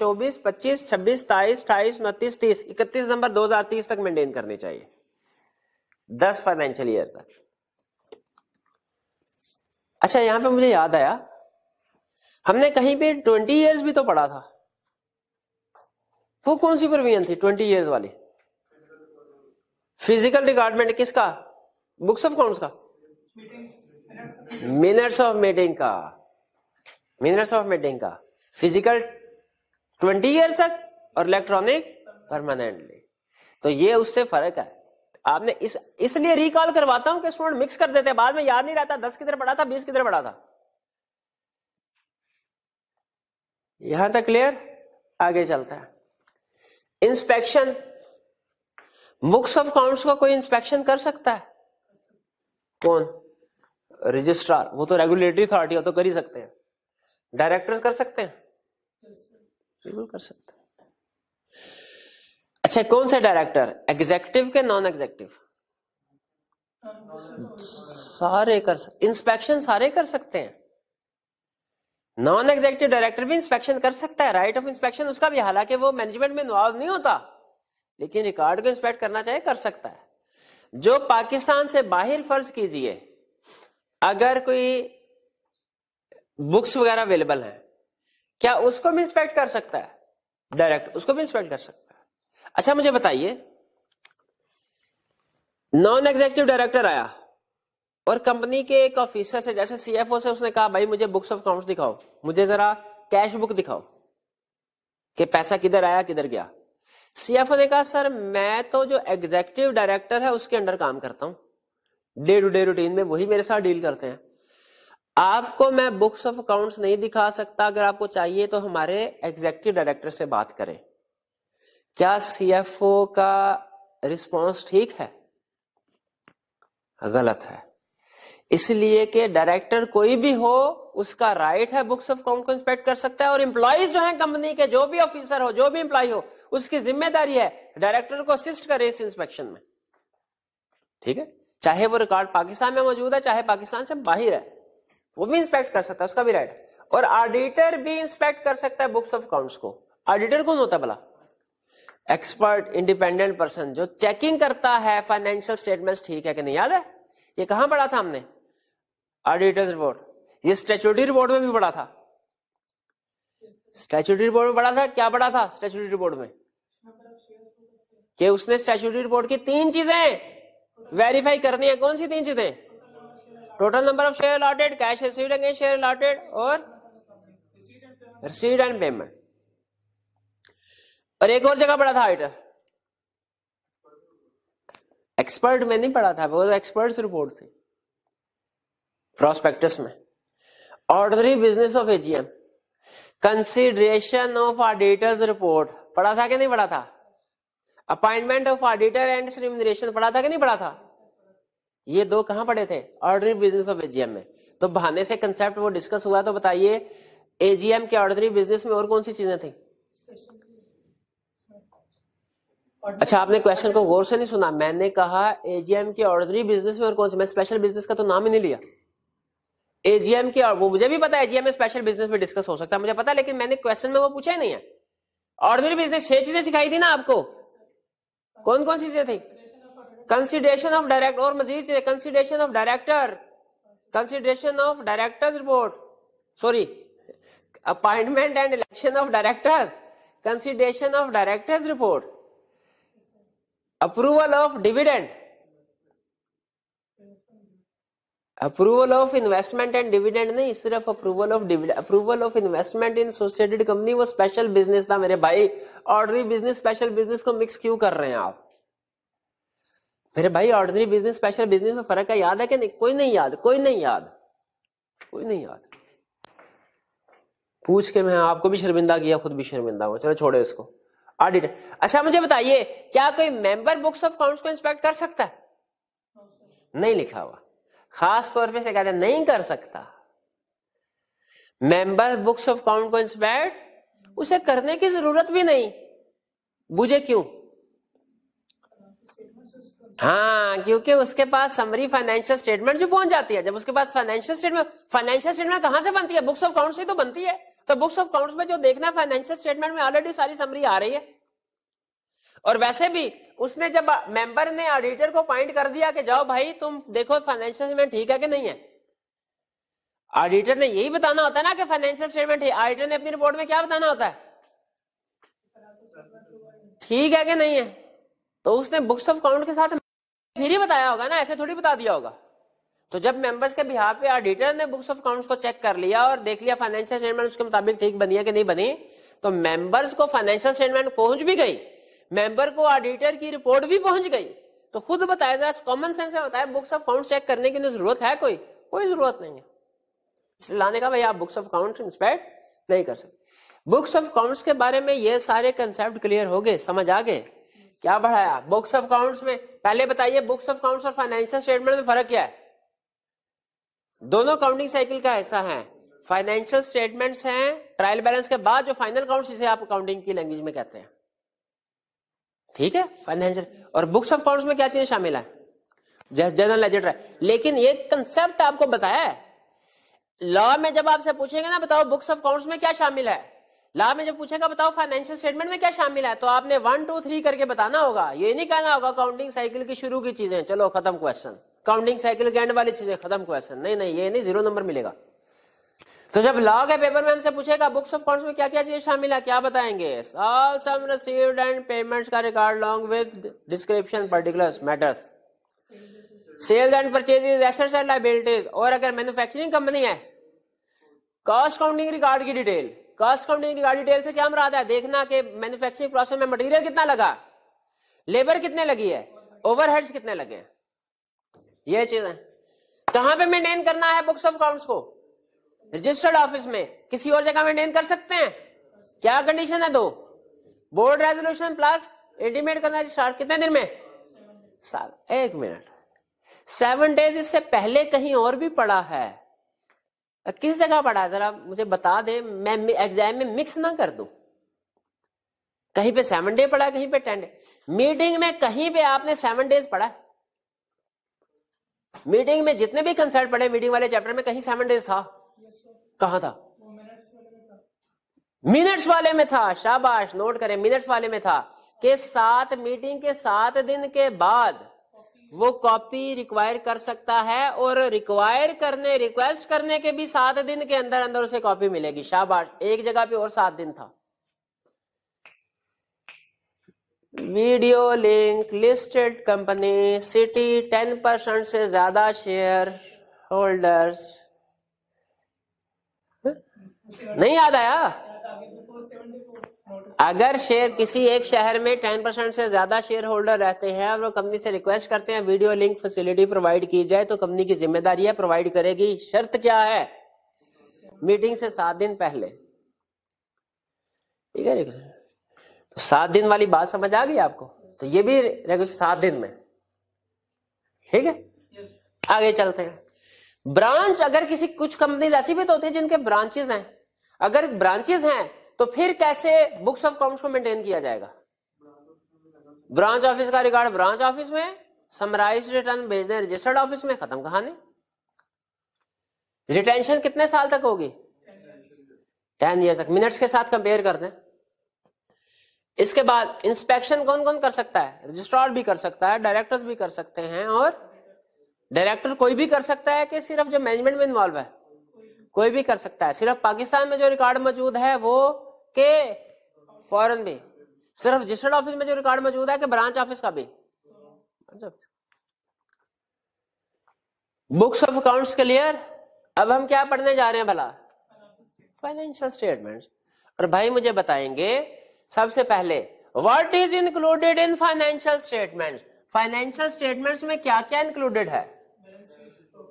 Speaker 1: 23 24 25 26 27 28 तीस इकतीस नंबर 2030 तक मेंटेन करने चाहिए दस फाइनेंशियल ईयर तक अच्छा यहां पे मुझे याद आया हमने कहीं पे ट्वेंटी इयर्स भी तो पढ़ा था वो कौन सी प्रोविजन थी ट्वेंटी इयर्स वाली फिजिकल रिकॉर्डमेंट किसका बुक्स ऑफ अकाउंट्स का मिनट्स ऑफ मीटिंग का मिनरल्स ऑफ मेटिंग का फिजिकल ट्वेंटी ईयर तक और इलेक्ट्रॉनिक परमानेंटली तो ये उससे फर्क है आपने इस इसलिए रिकॉल करवाता हूं कि स्टूडेंट मिक्स कर देते हैं बाद में याद नहीं रहता दस किधर पढ़ा था बीस किधर पढ़ा था यहां तक क्लियर आगे चलता है इंस्पेक्शन बुक्स ऑफ अकाउंट्स का कोई इंस्पेक्शन कर सकता है कौन रजिस्ट्रार वो तो रेगुलेटरी अथॉरिटी हो तो कर ही सकते हैं डायरेक्टर्स कर सकते हैं बिल्कुल कर सकते हैं अच्छा कौन सा डायरेक्टर एग्जेक्टिव के नॉन एग्जेक्टिव सारे कर सकते इंस्पेक्शन सारे कर सकते हैं नॉन एग्जेक्टिव डायरेक्टर भी इंस्पेक्शन कर सकता है राइट ऑफ इंस्पेक्शन उसका भी हालांकि वो मैनेजमेंट में इन्वॉल्व नहीं होता लेकिन रिकॉर्ड को इंस्पेक्ट करना चाहे कर सकता है जो पाकिस्तान से बाहर फर्ज कीजिए अगर कोई बुक्स वगैरह अवेलेबल है क्या उसको भी इंस्पेक्ट कर सकता है डायरेक्ट उसको भी इंस्पेक्ट कर सकता है अच्छा मुझे बताइए नॉन एग्जेक्टिव डायरेक्टर आया और कंपनी के एक ऑफिसर से जैसे सीएफओ से उसने कहा भाई मुझे बुक्स ऑफ अकाउंट दिखाओ मुझे जरा कैश बुक दिखाओ कि पैसा किधर आया किधर गया सीएफओ ने कहा सर मैं तो जो एग्जेक्टिव डायरेक्टर है उसके अंडर काम करता हूं डे टू डे रूटीन में वही मेरे साथ डील करते हैं आपको मैं बुक्स ऑफ अकाउंट्स नहीं दिखा सकता अगर आपको चाहिए तो हमारे एग्जेक्टिव डायरेक्टर से बात करें क्या सीएफओ का रिस्पांस ठीक है गलत है इसलिए कि डायरेक्टर कोई भी हो उसका राइट है बुक्स ऑफ अकाउंट को इंस्पेक्ट कर सकता है और इंप्लाइज जो है कंपनी के जो भी ऑफिसर हो जो भी इंप्लाई हो उसकी जिम्मेदारी है डायरेक्टर को असिस्ट करे इस इंस्पेक्शन में ठीक है चाहे वो रिकॉर्ड पाकिस्तान में मौजूद है चाहे पाकिस्तान से बाहर है वो भी इंस्पेक्ट कर सकता है उसका भी राइट और ऑडिटर भी इंस्पेक्ट कर सकता है बुक्स ऑफ अकाउंट्स को ऑडिटर कौन होता है भला एक्सपर्ट इंडिपेंडेंट पर्सन जो चेकिंग करता है फाइनेंशियल स्टेटमेंट ठीक है कि नहीं याद है ये कहां पढ़ा था हमने ऑडिटर्स रिपोर्ट ये स्टेचुटरी रिपोर्ट में भी पढ़ा था स्टैचूटरी रिपोर्ट में पढ़ा था क्या पढ़ा था स्टैचूटरी रिपोर्ट में कि उसने स्टैचूटरी रिपोर्ट की तीन चीजें वेरीफाई करनी है कौन सी तीन चीजें total number of share allotted cash received against share allotted और रिसीव्ड एंड पेमेंट और एक और जगह पढ़ा था आइटम एक्सपर्ट में नहीं पढ़ा था वो तो एक्सपर्ट्स रिपोर्ट थी प्रोस्पेक्टस में ordinary business of AGM consideration of auditors report पढ़ा था कि नहीं पढ़ा था appointment of auditor and remuneration पढ़ा था कि नहीं पढ़ा था ये दो कहां पड़े थे ऑर्डरी बिजनेस ऑफ एजीएम में तो बहाने से कंसेप्ट वो डिस्कस हुआ तो बताइए एजीएम के ऑर्डरी बिजनेस में और कौन सी चीजें थी अच्छा आपने क्वेश्चन को गौर से नहीं सुना मैंने कहा एजीएम के ऑर्डरी बिजनेस में और कौन सी मैं स्पेशल बिजनेस का तो नाम ही नहीं लिया एजीएम के और वो मुझे भी पता है एजीएम में स्पेशल बिजनेस में डिस्कस हो सकता है मुझे पता लेकिन मैंने क्वेश्चन में वो पूछा ही नहीं है ऑर्डनरी बिजनेस छह चीजें सिखाई थी ना आपको कौन कौन सी चीजें थी कंसिडरेशन ऑफ डायरेक्ट और मजीद से consideration of director consideration of directors report sorry appointment and election of directors consideration of directors report approval of dividend approval of investment and dividend नहीं सिर्फ approval of dividend approval of investment in associated company वो special business था मेरे भाई ordinary business special business को mix क्यों कर रहे हैं आप मेरे भाई ऑर्डनरी बिजनेस स्पेशल बिजनेस में फर्क है याद है कि नहीं कोई नहीं याद कोई नहीं याद कोई नहीं याद पूछ के मैं आपको भी शर्मिंदा किया खुद भी शर्मिंदा हुआ चलो छोड़े इसको ऑडिट अच्छा मुझे बताइए क्या कोई मेंबर बुक्स ऑफ अकाउंट को इंस्पेक्ट कर सकता है नहीं लिखा हुआ खास तौर पर कहते नहीं कर सकता मेंबर बुक्स ऑफ अकाउंट को इंस्पेक्ट उसे करने की जरूरत भी नहीं बुझे क्यों हाँ क्योंकि उसके पास समरी फाइनेंशियल स्टेटमेंट जो पहुंच जाती है जब उसके पास फाइनेंशियल स्टेटमेंट फाइनेंशियल स्टेटमेंट कहां से बनती है बुक्स ऑफ अकाउंट से तो बनती है तो बुक्स ऑफ अकाउंट्स में जो देखना है फाइनेंशियल स्टेटमेंट में ऑलरेडी सारी समरी आ रही है और वैसे भी उसने जब मेंबर ने ऑडिटर को अपॉइंट कर दिया कि जाओ भाई तुम देखो फाइनेंशियल स्टेटमेंट ठीक है कि नहीं है ऑडिटर ने यही बताना होता है ना कि फाइनेंशियल स्टेटमेंट ऑडिटर ने अपनी रिपोर्ट में क्या बताना होता है ठीक है कि नहीं है तो उसने बुक्स ऑफ अकाउंट के साथ फिर ही बताया होगा ना ऐसे थोड़ी बता दिया होगा तो जब मेंबर्स के बिहार पे ऑडिटर ने बुक्स ऑफ अकाउंट्स को चेक कर लिया और देख लिया फाइनेंशियल स्टेटमेंट उसके मुताबिक ठीक बनी है कि नहीं बनी तो मेंबर्स को फाइनेंशियल स्टेटमेंट पहुंच भी गई मेंबर को ऑडिटर की रिपोर्ट भी पहुंच गई तो खुद बताया जरा कॉमन सेंस में बताया बुक्स ऑफ अकाउंट चेक करने की तो जरूरत है कोई कोई जरूरत नहीं है इसलिए लाने का भाई आप बुक्स ऑफ अकाउंट इंस्पेक्ट नहीं कर सकते बुक्स ऑफ अकाउंट्स के बारे में ये सारे कंसेप्ट क्लियर हो गए समझ आ गए क्या बढ़ाया बुक्स ऑफ अकाउंट्स में पहले बताइए बुक्स ऑफ अकाउंट्स और फाइनेंशियल स्टेटमेंट में फर्क क्या है दोनों काउंटिंग साइकिल का हिस्सा है फाइनेंशियल स्टेटमेंट्स हैं ट्रायल बैलेंस के बाद जो फाइनल अकाउंट इसे आप अकाउंटिंग की लैंग्वेज में कहते हैं ठीक है फाइनेंशियल और बुक्स ऑफ अकाउंट में क्या चीजें शामिल है जनरल एजेंट है लेकिन ये कंसेप्ट आपको बताया लॉ में जब आपसे पूछेंगे ना बताओ बुक्स ऑफ अकाउंट्स में क्या शामिल है लाभ में जब पूछेगा बताओ फाइनेंशियल स्टेटमेंट में क्या शामिल है तो आपने वन टू थ्री करके बताना होगा ये नहीं कहना होगा काउंटिंग साइकिल की शुरू की चीजें चलो खत्म क्वेश्चन काउंटिंग साइकिल के एंड वाली चीजें खत्म क्वेश्चन नहीं नहीं ये नहीं जीरो नंबर मिलेगा तो जब लॉ के पेपर में हमसे पूछेगा बुक्स ऑफ अकाउंट में क्या क्या चीज शामिल है क्या बताएंगे all sum received and payments का record long with description particular matters sales and purchases assets and liabilities और अगर मैन्युफैक्चरिंग कंपनी है कॉस्ट काउंटिंग रिकॉर्ड की detail cost counting regard detail से क्या मुराद है देखना कि मैन्युफैक्चरिंग प्रोसेस में मटेरियल कितना लगा लेबर कितने लगी है ओवरहेड्स कितने लगे हैं ये चीज है कहां पे मेंटेन करना है बुक्स ऑफ अकाउंट्स को रजिस्टर्ड ऑफिस में किसी और जगह मेंटेन कर सकते हैं क्या कंडीशन है दो बोर्ड रेजोल्यूशन प्लस एडिमेट करना स्टार्ट कितने दिन में साल एक मिनट सेवन डेज इससे पहले कहीं और भी पड़ा है किस जगह पढ़ा जरा मुझे बता दे मैं एग्जाम में मिक्स ना कर दू कहीं पे सेवन डे पढ़ा कहीं पे टेन डे मीटिंग में कहीं पे आपने सेवन डेज पढ़ा मीटिंग में जितने भी कंसर्ट पढ़े मीटिंग वाले चैप्टर में कहीं सेवन डेज था कहा था मिनट्स वाले में था शाबाश नोट करें मिनट्स वाले में था कि सात मीटिंग के सात दिन के बाद वो कॉपी रिक्वायर कर सकता है और रिक्वायर करने रिक्वेस्ट करने के भी सात दिन के अंदर अंदर उसे कॉपी मिलेगी शाबाश एक जगह पे और सात दिन था video link listed company city ten percent से ज्यादा शेयर होल्डर्स हाँ? नहीं याद आया अगर शेयर किसी एक शहर में टेन परसेंट से ज्यादा शेयर होल्डर रहते हैं और वो कंपनी से रिक्वेस्ट करते हैं वीडियो लिंक फैसिलिटी प्रोवाइड की जाए तो कंपनी की जिम्मेदारी है प्रोवाइड करेगी शर्त क्या है मीटिंग से सात दिन पहले ठीक है तो सात दिन वाली बात समझ आ गई आपको तो ये भी सात दिन में ठीक है आगे चलते हैं ब्रांच अगर किसी कुछ कंपनीज ऐसी भी तो होती है जिनके ब्रांचेस हैं अगर ब्रांचेस हैं तो फिर कैसे बुक्स ऑफ कॉमर्स को मेंटेन किया जाएगा ब्रांच ऑफिस का रिकॉर्ड ब्रांच ऑफिस में समराइज रिटर्न भेज दें रजिस्टर्ड ऑफिस में खत्म कहानी रिटेंशन कितने साल तक होगी टेन ईयर तक मिनट्स के साथ कंपेयर कर दें इसके बाद इंस्पेक्शन कौन कौन कर सकता है रजिस्ट्रार भी कर सकता है डायरेक्टर्स भी कर सकते हैं और डायरेक्टर कोई भी कर सकता है कि सिर्फ जो मैनेजमेंट में इन्वॉल्व है कोई भी कर सकता है सिर्फ पाकिस्तान में जो रिकॉर्ड मौजूद है वो के फॉरन भी सिर्फ रजिस्टर्ड ऑफिस में जो रिकॉर्ड मौजूद है कि ब्रांच ऑफिस का भी बुक्स ऑफ अकाउंट्स क्लियर अब हम क्या पढ़ने जा रहे हैं भला फाइनेंशियल स्टेटमेंट और भाई मुझे बताएंगे सबसे पहले what is included in financial statement financial statements में क्या क्या इंक्लूडेड है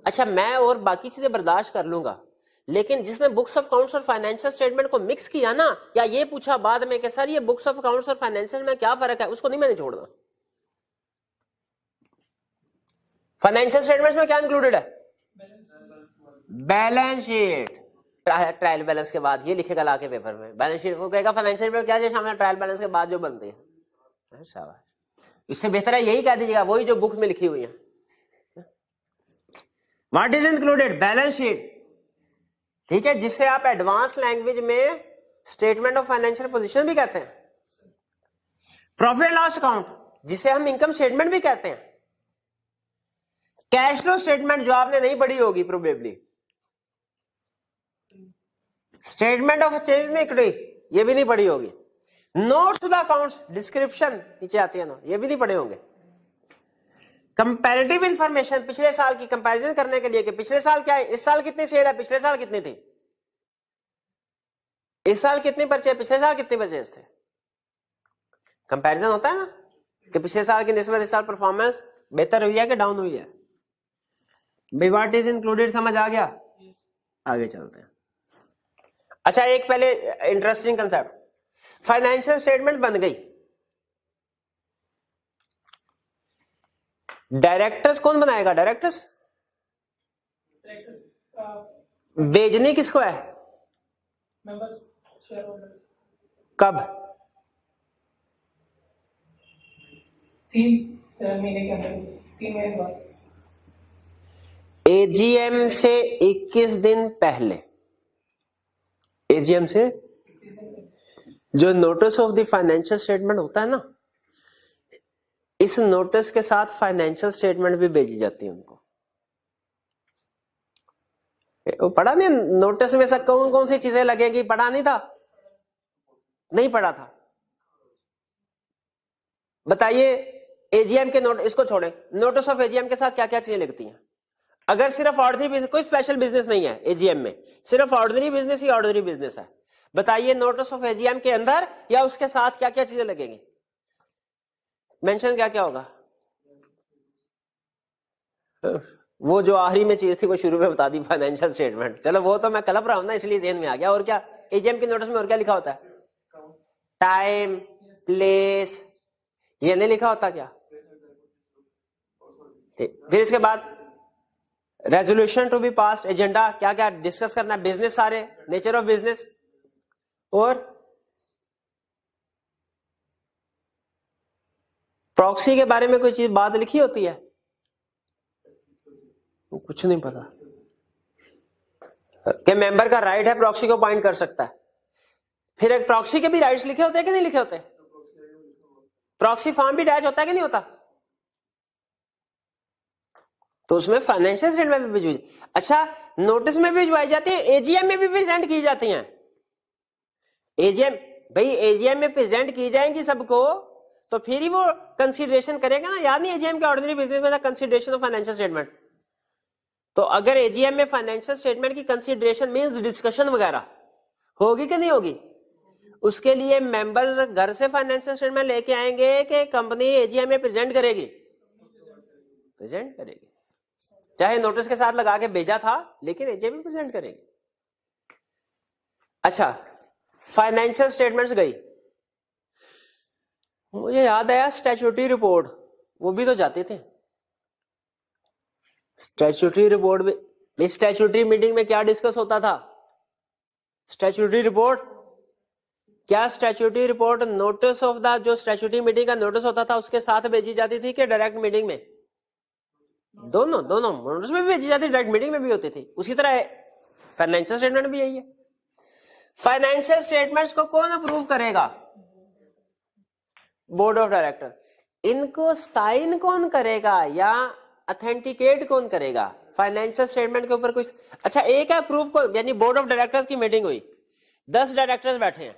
Speaker 1: अच्छा मैं और बाकी चीजें बर्दाश्त कर लूंगा लेकिन जिसने बुक्स ऑफ अकाउंट्स और फाइनेंशियल स्टेटमेंट को मिक्स किया ना या ये पूछा बाद में कि सर ये बुक्स ऑफ अकाउंट्स और फाइनेंशियल में क्या फर्क है उसको नहीं मैंने छोड़ना फाइनेंशियल स्टेटमेंट्स में क्या इंक्लूडेड है बैलेंस शीट ट्रायल बैलेंस के बाद ये लिखेगा लाके पेपर में बैलेंस शीट को कहेगा फाइनेंशियल में क्या शामिल ट्रायल बैलेंस के बाद जो बनते हैं इससे बेहतर है यही कह दीजिएगा वही जो बुक में लिखी हुई है what is included balance sheet ठीक है जिसे आप एडवांस लैंग्वेज में स्टेटमेंट ऑफ फाइनेंशियल पोजिशन भी कहते हैं प्रॉफिट एंड लॉस अकाउंट जिसे हम इनकम स्टेटमेंट भी कहते हैं कैश फ्लो स्टेटमेंट जो आपने नहीं पढ़ी होगी प्रोबेबली स्टेटमेंट ऑफ चेंज नहीं इक्विटी ये भी नहीं पढ़ी होगी notes to the accounts description नीचे आती है ना ये भी नहीं पढ़े होंगे कंपेरेटिव इंफॉर्मेशन पिछले साल की कंपैरिजन करने के लिए कि पिछले साल क्या है इस साल कितनी शेयर है पिछले साल कितनी थी इस साल कितने परचेज पिछले साल कितने परचेज थे कंपैरिजन होता है ना कि पिछले साल की नस्बत इस साल परफॉर्मेंस बेहतर हुई है कि डाउन हुई है भाई व्हाट इज इंक्लूडेड समझ आ गया आगे चलते हैं अच्छा एक पहले इंटरेस्टिंग कंसेप्ट फाइनेंशियल स्टेटमेंट बन गई डायरेक्टर्स कौन बनाएगा डायरेक्टर्स भेजने किसको है कब एजीएम से 21 दिन पहले एजीएम से जो notice of the financial statement होता है ना इस नोटिस के साथ फाइनेंशियल स्टेटमेंट भी भेजी जाती है उनको पढ़ा नहीं नोटिस में सब कौन कौन सी चीजें लगेगी पढ़ा नहीं था नहीं पढ़ा था बताइए एजीएम के नोट इसको छोड़े नोटिस ऑफ एजीएम के साथ क्या क्या चीजें लगती हैं अगर सिर्फ ऑर्डनरी बिजनेस कोई स्पेशल बिजनेस नहीं है एजीएम में सिर्फ ऑर्डनरी बिजनेस ही ऑर्डनरी बिजनेस है बताइए नोटिस ऑफ एजीएम के अंदर या उसके साथ क्या क्या चीजें लगेंगी मेंशन क्या क्या होगा हाँ, वो जो आखिरी में चीज थी वो शुरू में बता दी फाइनेंशियल स्टेटमेंट चलो वो तो मैं कलप रहा हूं ना इसलिए जेन में आ गया और क्या एजीएम के नोटिस में और क्या लिखा होता है टाइम प्लेस ये नहीं लिखा होता क्या फिर इसके बाद resolution to be pass agenda क्या क्या डिस्कस करना है बिजनेस सारे नेचर ऑफ बिजनेस और प्रॉक्सी के बारे में कोई चीज बात लिखी होती है कुछ नहीं पता के मेंबर का राइट है प्रॉक्सी को पॉइंट कर सकता है फिर एक प्रॉक्सी के भी राइट्स लिखे होते हैं कि नहीं लिखे होते प्रॉक्सी फॉर्म भी अटैच होता है कि नहीं होता तो उसमें फाइनेंशियल स्टेटमेंट में भी भिजवाई अच्छा नोटिस में भी भिजवाई जाती है एजीएम में भी प्रेजेंट की जाती हैं एजीएम भाई एजीएम में प्रेजेंट की जाएंगी सबको तो फिर ही वो कंसिडरेशन करेगा ना याद नहीं एजीएम के ऑर्डिनरी बिजनेस में था कंसिडरेशन ऑफ फाइनेंशियल स्टेटमेंट तो अगर एजीएम में फाइनेंशियल स्टेटमेंट की कंसिडरेशन मीन्स डिस्कशन वगैरह होगी कि नहीं होगी उसके लिए मेंबर्स घर से फाइनेंशियल स्टेटमेंट लेके आएंगे कि कंपनी एजीएम में प्रेजेंट करेगी प्रेजेंट करेगी चाहे नोटिस के साथ लगा के भेजा था लेकिन एजीएम में प्रेजेंट करेगी अच्छा फाइनेंशियल स्टेटमेंट्स गई मुझे याद आया स्टैचूटरी रिपोर्ट वो भी तो जाते थे स्टैचूटरी रिपोर्ट में स्टैचूटरी मीटिंग में क्या डिस्कस होता था स्टैचूटरी रिपोर्ट क्या statutory report notice of the जो स्टैचुटरी मीटिंग का नोटिस होता था उसके साथ भेजी जाती थी कि डायरेक्ट मीटिंग में दोनों दोनों नोटिस में भी भेजी जाती डायरेक्ट मीटिंग में भी होती थी उसी तरह फाइनेंशियल स्टेटमेंट भी यही है फाइनेंशियल स्टेटमेंट को कौन अप्रूव करेगा बोर्ड ऑफ डायरेक्टर इनको साइन कौन करेगा या अथेंटिकेट कौन करेगा फाइनेंशियल स्टेटमेंट के ऊपर कुछ अच्छा एक है प्रूफ को यानी बोर्ड ऑफ डायरेक्टर्स की मीटिंग हुई दस डायरेक्टर्स बैठे हैं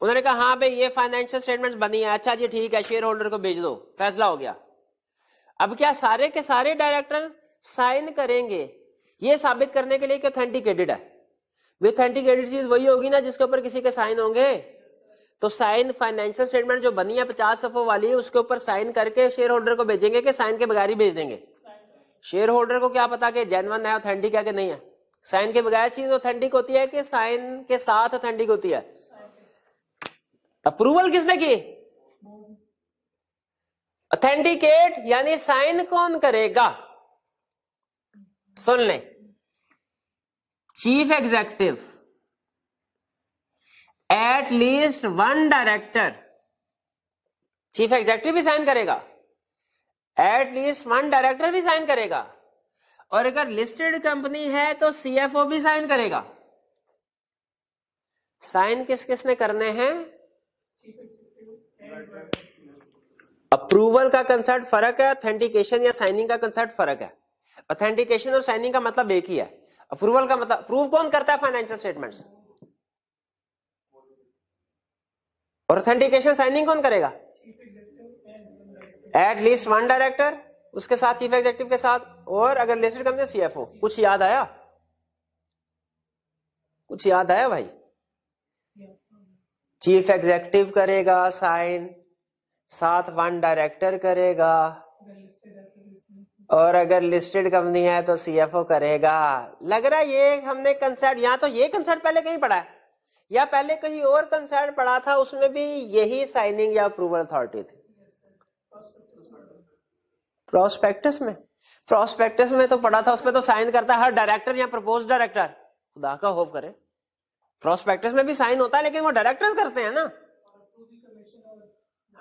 Speaker 1: उन्होंने कहा हाँ भाई ये फाइनेंशियल स्टेटमेंट बनी है अच्छा जी ठीक है शेयर होल्डर को भेज दो फैसला हो गया अब क्या सारे के सारे डायरेक्टर साइन करेंगे ये साबित करने के लिए कि ऑथेंटिकेटेड है ऑथेंटिकेटेड चीज वही होगी ना जिसके ऊपर किसी के साइन होंगे तो साइन फाइनेंशियल स्टेटमेंट जो बनी है पचास सफो वाली है उसके ऊपर साइन करके शेयर होल्डर को भेजेंगे कि साइन के बगैर ही भेज देंगे शेयर होल्डर को क्या पता कि जेनवन है ऑथेंटिक है कि नहीं है साइन के बगैर चीज ऑथेंटिक होती है कि साइन के साथ ऑथेंटिक होती है अप्रूवल किसने की ऑथेंटिकेट यानी साइन कौन करेगा सुन ले chief executive at least one director chief executive भी साइन करेगा एट लीस्ट वन डायरेक्टर भी साइन करेगा और अगर लिस्टेड कंपनी है तो सीएफओ भी साइन करेगा साइन किस किसने करने हैं अप्रूवल का कंसर्ट फर्क है ऑथेंटिकेशन या साइनिंग का कंसर्ट फर्क है ऑथेंटिकेशन और साइनिंग का मतलब एक ही है अप्रूवल का मतलब प्रूव कौन करता है फाइनेंशियल स्टेटमेंट्स और ऑथेंटिकेशन साइनिंग कौन करेगा एट लीस्ट वन डायरेक्टर उसके साथ चीफ एग्जीक्यूटिव के साथ और अगर लिस्टेड कंपनी सीएफओ कुछ याद आया कुछ याद आया भाई चीफ एग्जीक्यूटिव करेगा साइन साथ वन डायरेक्टर करेगा और अगर लिस्टेड कंपनी है तो सीएफओ करेगा लग रहा है ये हमने कंसेप्ट यहाँ तो ये कंसेप्ट पहले कहीं पढ़ा है या पहले कहीं और कंसर्न पड़ा था उसमें भी यही साइनिंग या अप्रूवल अथॉरिटी थी प्रोस्पेक्टस में प्रोस्पेक्टस में तो पड़ा था उसमें तो साइन करता है हर डायरेक्टर या प्रपोज डायरेक्टर खुदा का होफ करे प्रोस्पेक्टस में भी साइन होता है लेकिन वो डायरेक्टर करते हैं ना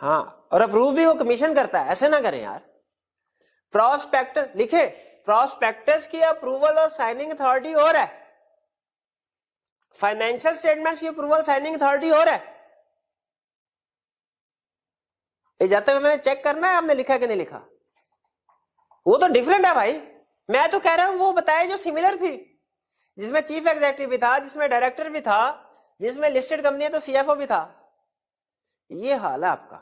Speaker 1: हाँ और अप्रूव भी वो कमीशन करता है ऐसे ना करें यार प्रोस्पेक्टस लिखे प्रोस्पेक्टस की अप्रूवल और साइनिंग अथॉरिटी और है फाइनेंशियल स्टेटमेंट्स की अप्रूवल साइनिंग अथॉरिटी हो रहा है ये जाते हुए मैंने चेक करना है आपने लिखा कि नहीं लिखा वो तो डिफरेंट है भाई मैं तो कह रहा हूं वो बताए जो सिमिलर थी जिसमें चीफ एग्जीक्यूटिव भी था जिसमें डायरेक्टर भी था जिसमें लिस्टेड कंपनी तो सीएफओ भी था ये हाल है आपका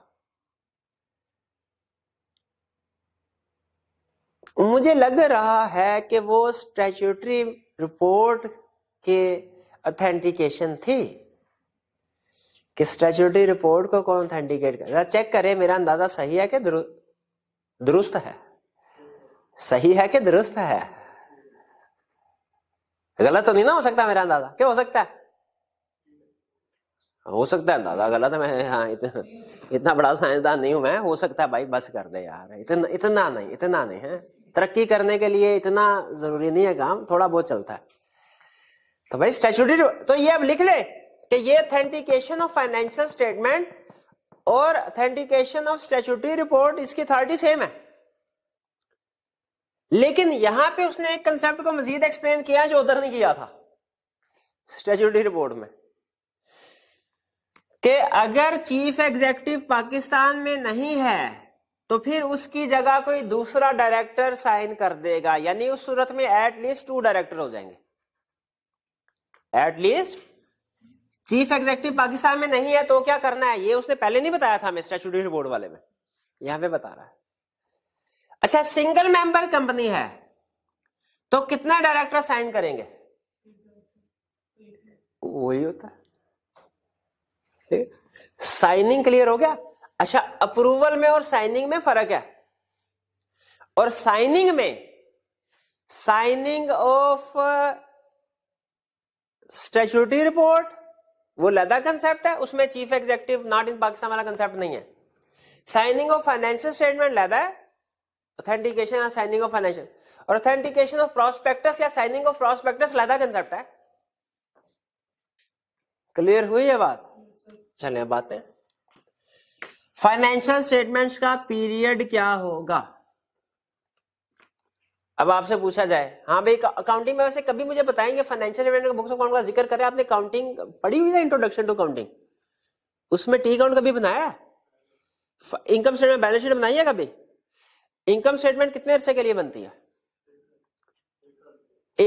Speaker 1: मुझे लग रहा है कि वो स्टैच्यूटरी रिपोर्ट के ऑथेंटिकेशन थी कि स्टेचुटरी रिपोर्ट को कौन ऑथेंटिकेट कर चेक अच्छा, करे मेरा अंदाजा सही है कि दुरुस्त है सही है कि दुरुस्त है गलत तो नहीं ना हो सकता मेरा अंदाजा क्यों हो सकता है हो सकता है अंदाजा गलत मैं हाँ इतना इतना बड़ा साइंसदान नहीं हूं मैं हो सकता है भाई बस कर दे यार इतना इतना नहीं इतना नहीं है तरक्की करने के लिए इतना जरूरी नहीं है काम थोड़ा बहुत चलता है तो भाई स्टेचुटरी तो ये अब लिख ले कि ये ऑथेंटिकेशन ऑफ फाइनेंशियल स्टेटमेंट और अथेंटिकेशन ऑफ स्टेचुटरी रिपोर्ट इसकी अथॉरिटी सेम है लेकिन यहां पे उसने एक कंसेप्ट को मजीद एक्सप्लेन किया जो उधर नहीं किया था स्टेचुटरी रिपोर्ट में कि अगर चीफ एग्जेक्टिव पाकिस्तान में नहीं है तो फिर उसकी जगह कोई दूसरा डायरेक्टर साइन कर देगा यानी उस सूरत में एटलीस्ट टू डायरेक्टर हो जाएंगे एटलीस्ट चीफ एग्जेक्टिव पाकिस्तान में नहीं है तो क्या करना है ये उसने पहले नहीं बताया था हमें स्टेचुटरी बोर्ड वाले में यहां पे बता रहा है अच्छा सिंगल मेंबर कंपनी है तो कितना डायरेक्टर साइन करेंगे वही होता है साइनिंग क्लियर हो गया अच्छा अप्रूवल में और साइनिंग में फर्क है और साइनिंग में साइनिंग ऑफ स्टेचुटरी रिपोर्ट वो लदा कंसेप्ट है उसमें chief executive not in Pakistan वाला कंसेप्ट नहीं है साइनिंग ऑफ फाइनेंशियल स्टेटमेंट लदा है ऑथेंटिकेशन या साइनिंग ऑफ फाइनेंशियल और ऑथेंटिकेशन ऑफ प्रोस्पेक्टस या साइनिंग ऑफ प्रोस्पेक्टस लदा कंसेप्ट है क्लियर हुई है बात चले बातें फाइनेंशियल स्टेटमेंट्स का पीरियड क्या होगा अब आपसे पूछा जाए हाँ भाई अकाउंटिंग में वैसे कभी मुझे बताएंगे फाइनेंशियल बुक्स अकाउंट का जिक्र करें आपने काउंटिंग पढ़ी हुई ना इंट्रोडक्शन टू काउंटिंग उसमें टी अकाउंट कभी बनाया इनकम स्टेटमेंट बैलेंस शीट बनाई है कभी इनकम स्टेटमेंट कितने अरसे के लिए बनती है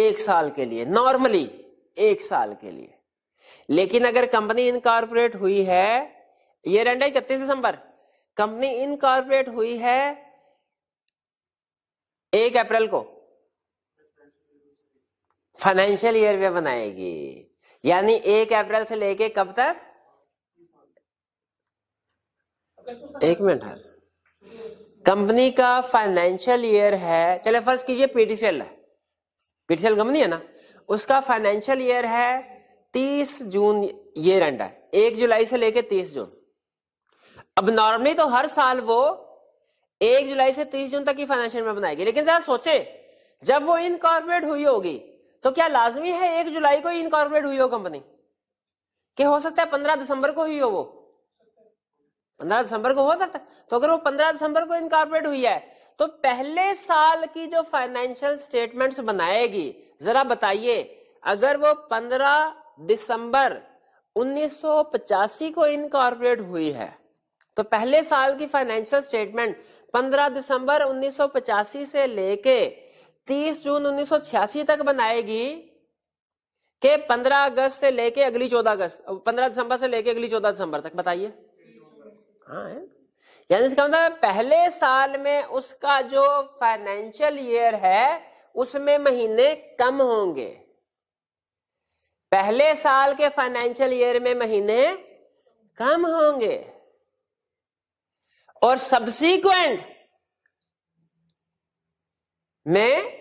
Speaker 1: एक साल के लिए नॉर्मली एक साल के लिए लेकिन अगर कंपनी इनकॉर्पोरेट हुई है ये रेंडा इकतीस दिसंबर कंपनी इनकॉर्पोरेट हुई है एक अप्रैल को फाइनेंशियल ईयर में बनाएगी यानी एक अप्रैल से लेके कब तक एक मिनट है कंपनी का फाइनेंशियल ईयर है चले फर्ज कीजिए पीटीसीएल है पीटीसीएल कंपनी है ना उसका फाइनेंशियल ईयर है तीस जून ईयर एंड है एक जुलाई से लेके तीस जून अब नॉर्मली तो हर साल वो एक जुलाई से तीस जून तक की फाइनेंशियल में बनाएगी लेकिन जरा सोचे जब वो इनकॉर्पोरेट हुई होगी तो क्या लाजमी है एक जुलाई को इनकॉर्पोरेट हुई हो कंपनी कि हो सकता है पंद्रह दिसंबर को हुई हो वो पंद्रह दिसंबर को हो सकता है तो अगर वो पंद्रह दिसंबर को इनकॉर्पोरेट हुई है तो पहले साल की जो फाइनेंशियल स्टेटमेंट्स बनाएगी जरा बताइए अगर वो पंद्रह दिसंबर उन्नीस को इनकॉर्पोरेट हुई है तो पहले साल की फाइनेंशियल स्टेटमेंट 15 दिसंबर 1985 से लेके 30 जून 1986 तक बनाएगी के 15 अगस्त से लेके अगली 14 अगस्त 15 दिसंबर से लेके अगली 14 दिसंबर तक बताइए हाँ यानी इसका मतलब पहले साल में उसका जो फाइनेंशियल ईयर है उसमें महीने कम होंगे पहले साल के फाइनेंशियल ईयर में महीने कम होंगे और सब्सिक्वेंट में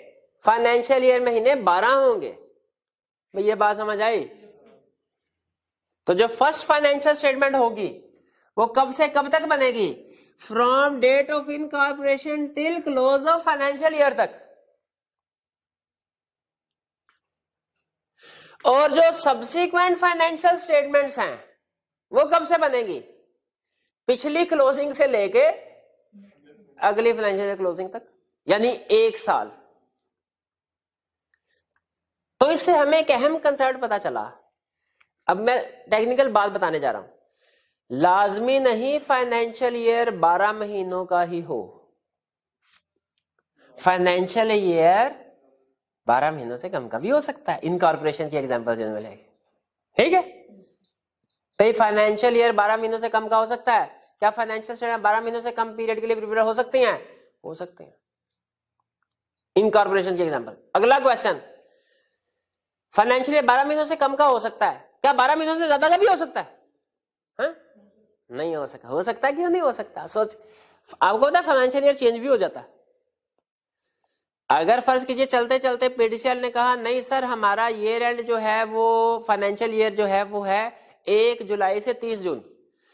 Speaker 1: फाइनेंशियल ईयर महीने बारह होंगे भाई ये बात समझ आई तो जो फर्स्ट फाइनेंशियल स्टेटमेंट होगी वो कब से कब तक बनेगी from date of incorporation till close of financial year तक और जो सब्सिक्वेंट फाइनेंशियल स्टेटमेंट्स हैं वो कब से बनेगी पिछली क्लोजिंग से लेके अगली फाइनेंशियल ईयर क्लोजिंग तक यानी एक साल तो इससे हमें एक अहम कंसर्ट पता चला अब मैं टेक्निकल बात बताने जा रहा हूं लाजमी नहीं फाइनेंशियल ईयर 12 महीनों का ही हो फाइनेंशियल ईयर 12 महीनों से कम का भी हो सकता है इनकॉर्पोरेशन की एग्जाम्पल जनरल है ठीक है भाई फाइनेंशियल ईयर बारह महीनों से कम का हो सकता है क्या फाइनेंशियल स्टेटमेंट बारह महीनों से कम पीरियड के लिए प्रिपेयर हो सकती हैं हो सकते हैं इनकॉर्पोरेशन के एग्जाम्पल अगला क्वेश्चन फाइनेंशियल ईयर बारह महीनों से कम का हो सकता है क्या बारह महीनों से ज्यादा का भी हो सकता है हा? नहीं हो सकता हो सकता क्यों नहीं हो सकता सोच आपको पता फाइनेंशियल ईयर चेंज भी हो जाता अगर फर्ज कीजिए चलते चलते पीडीसीएल ने कहा नहीं सर हमारा ईयर एंड जो है वो फाइनेंशियल ईयर जो है वो है एक जुलाई से तीस जून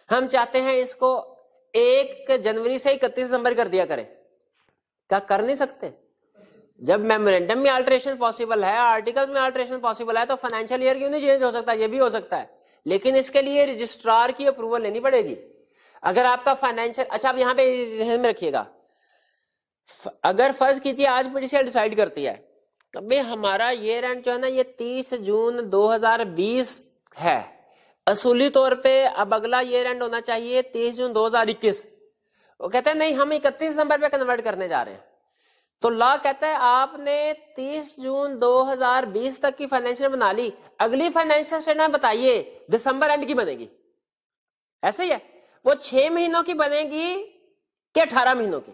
Speaker 1: हम चाहते हैं इसको एक जनवरी से इकतीस दिसंबर कर दिया करें क्या कर नहीं सकते जब मेमोरेंडम में अल्ट्रेशन पॉसिबल है आर्टिकल्स में अल्ट्रेशन पॉसिबल है तो फाइनेंशियल ईयर क्यों नहीं चेंज हो सकता ये भी हो सकता है लेकिन इसके लिए रजिस्ट्रार की अप्रूवल लेनी पड़ेगी अगर आपका फाइनेंशियल अच्छा आप यहां पे में रखिएगा अगर फर्ज कीजिए आज पीटीसीएल डिसाइड करती है तो भाई हमारा ये रेंट जो है ना ये 30 जून 2020 है असूली तौर पे अब अगला ईयर एंड होना चाहिए 30 जून 2021 वो कहते हैं नहीं हम 31 दिसंबर पे कन्वर्ट करने जा रहे हैं तो लॉ कहता है आपने 30 जून 2020 तक की फाइनेंशियल बना ली अगली फाइनेंशियल स्टेटमेंट बताइए दिसंबर एंड की बनेगी ऐसे ही है वो छह महीनों की बनेगी कि अठारह महीनों की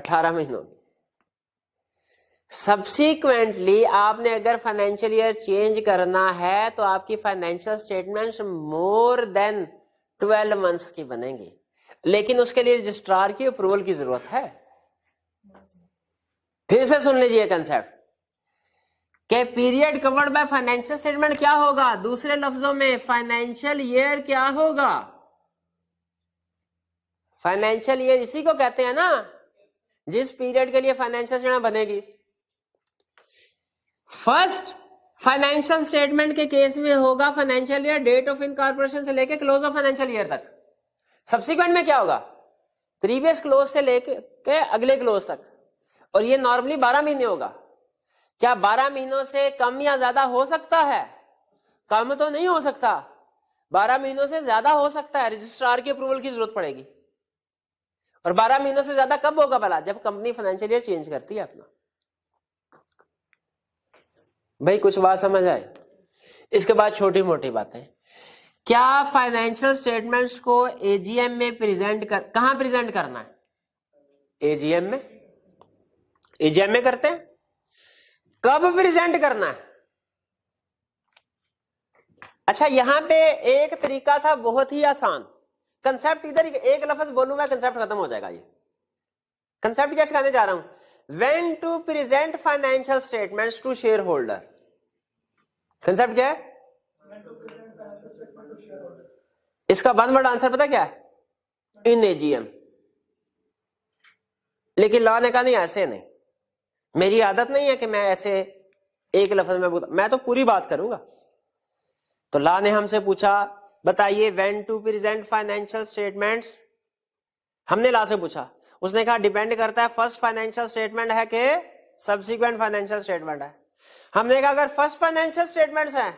Speaker 1: अठारह महीनों की सब्सिक्वेंटली आपने अगर फाइनेंशियल ईयर चेंज करना है तो आपकी financial statements more than twelve months की बनेंगी लेकिन उसके लिए रजिस्ट्रार की अप्रूवल की जरूरत है फिर से सुन लीजिए कंसेप्ट के period covered by financial statement क्या होगा दूसरे लफ्जों में फाइनेंशियल ईयर क्या होगा फाइनेंशियल ईयर इसी को कहते हैं ना जिस पीरियड के लिए फाइनेंशियल स्टेटमेंट बनेगी फर्स्ट फाइनेंशियल स्टेटमेंट के केस में होगा financial year date of incorporation से लेके क्लोज ऑफ फाइनेंशियल ईयर तक सब्सिक्वेंट में क्या होगा प्रीवियस क्लोज से लेके के अगले क्लोज तक और ये नॉर्मली बारह महीने होगा क्या बारह महीनों से कम या ज्यादा हो सकता है कम तो नहीं हो सकता बारह महीनों से ज्यादा हो सकता है रजिस्ट्रार की अप्रूवल की जरूरत पड़ेगी और बारह महीनों से ज्यादा कब होगा भला जब कंपनी फाइनेंशियल ईयर चेंज करती है अपना भाई कुछ बात समझ आए इसके बाद छोटी मोटी बातें क्या फाइनेंशियल स्टेटमेंट्स को एजीएम में प्रेजेंट कर कहां प्रेजेंट करना है एजीएम में एजीएम में करते हैं कब प्रेजेंट करना है अच्छा यहां पे एक तरीका था बहुत ही आसान कंसेप्ट इधर एक लफज बोलूंगा कंसेप्ट खत्म हो जाएगा ये कंसेप्ट क्या सिखाने जा रहा हूं when to present financial statement to shareholder concept क्या है इसका वन वर्ड आंसर पता क्या है इन एजीएम लेकिन लॉ ने कहा नहीं ऐसे नहीं मेरी आदत नहीं है कि मैं ऐसे एक लफ्ज में मैं तो पूरी बात करूंगा तो लॉ ने हमसे पूछा बताइए when to present financial statements हमने लॉ से पूछा उसने कहा डिपेंड करता है फर्स्ट फाइनेंशियल स्टेटमेंट है कि सब्सिक्वेंट फाइनेंशियल स्टेटमेंट है हमने कहा अगर फर्स्ट फाइनेंशियल स्टेटमेंट है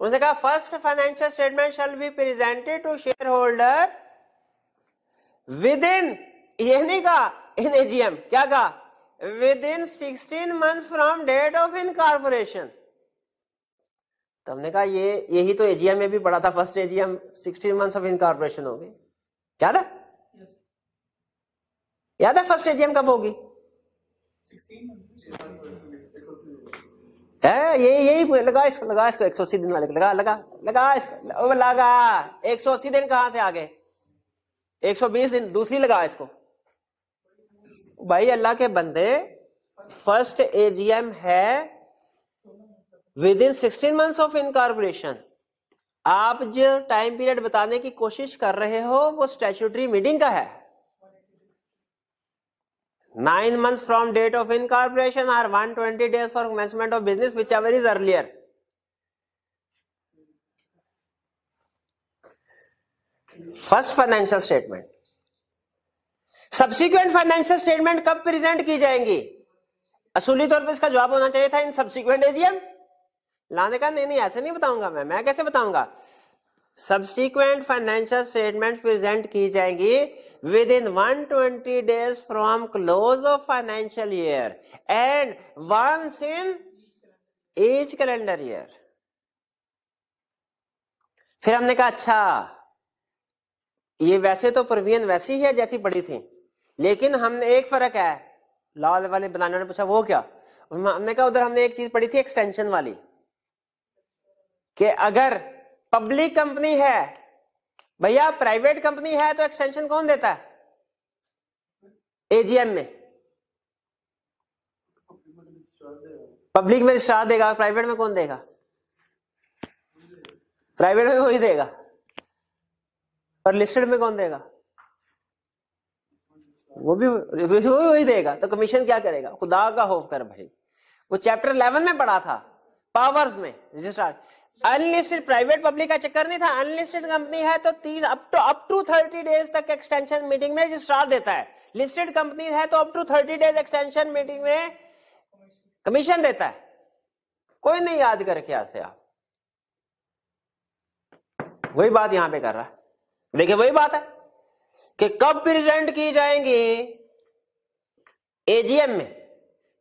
Speaker 1: उसने कहा first financial statement shall be presented to shareholder within ये नहीं कहा इन एजीएम क्या कहा within sixteen month from date of in incorporation तो हमने कहा ये यही तो एजीएम में भी पड़ा था first AGM sixteen month of in incorporation हो गई क्या था याद है फर्स्ट एजीएम कब होगी है ये यही लगा इसको लगा इसको एक सौ अस्सी दिन लगा लगा लगा इसको लगा एक सौ अस्सी दिन कहां से आ गए एक सौ बीस दिन दूसरी लगा इसको भाई अल्लाह के बंदे फर्स्ट एजीएम है within sixteen months of incorporation आप जो टाइम पीरियड बताने की कोशिश कर रहे हो वो स्टैचूटरी मीटिंग का है nine months from date of incorporation or 120 days for commencement of business whichever is earlier first financial statement subsequent financial statement कब प्रेजेंट की जाएंगी असूली तौर पर इसका जवाब होना चाहिए था इन सब्सिक्वेंट एजीएम लाने का नहीं नहीं ऐसे नहीं बताऊंगा मैं मैं कैसे बताऊंगा सब्सिक्वेंट फाइनेंशियल स्टेटमेंट प्रेजेंट की जाएंगी within 120 days from close of financial year and once in each calendar year फिर हमने कहा अच्छा ये वैसे तो प्रोविजन वैसी ही है जैसी पड़ी थी लेकिन हमने एक फर्क है लाल वाले बनाने ने पूछा वो क्या हमने कहा उधर हमने एक चीज पढ़ी थी एक्सटेंशन वाली कि अगर पब्लिक कंपनी है भैया प्राइवेट कंपनी है तो एक्सटेंशन कौन देता है एजीएम में पब्लिक में रिश्ता देगा प्राइवेट में कौन देगा प्राइवेट में वही देगा और लिस्टेड में कौन देगा वो भी वो भी वही देगा तो कमीशन क्या करेगा खुदा का होकर कर भाई वो चैप्टर 11 में पढ़ा था पावर्स में रजिस्ट्रार अनलिस्टेड प्राइवेट पब्लिक का चक्कर नहीं था अनलिस्टेड कंपनी है तो तीस up to up to thirty days तक एक्सटेंशन मीटिंग में रजिस्ट्रार देता है लिस्टेड कंपनी है तो up to thirty days extension meeting में कमीशन देता है कोई नहीं याद करके आते आप वही बात यहां पे कर रहा है देखिए वही बात है कि कब प्रेजेंट की जाएंगी एजीएम में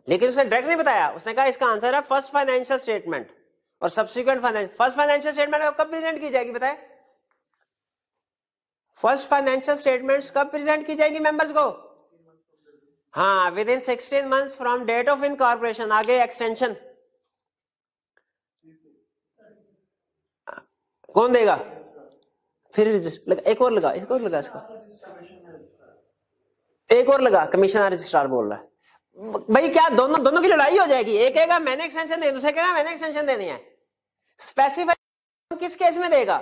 Speaker 1: लेकिन उसने डायरेक्ट नहीं बताया उसने कहा इसका आंसर है फर्स्ट फाइनेंशियल स्टेटमेंट और subsequent finance first financial statement कब प्रेजेंट की जाएगी बताए फर्स्ट फाइनेंशियल स्टेटमेंट कब प्रेजेंट की जाएगी मेंबर्स को हाँ within sixteen month from date of incorporation आगे एक्सटेंशन कौन देगा फिर एक और लगा एक और लगा इसका एक और लगा कमिश्नर रजिस्ट्रार बोल रहा है भाई क्या दोनों दोनों की लड़ाई हो जाएगी एक कहेगा मैंने एक्सटेंशन दे दूसरे कहेगा मैंने एक्सटेंशन देनी है स्पेसिफाइड किस केस में देगा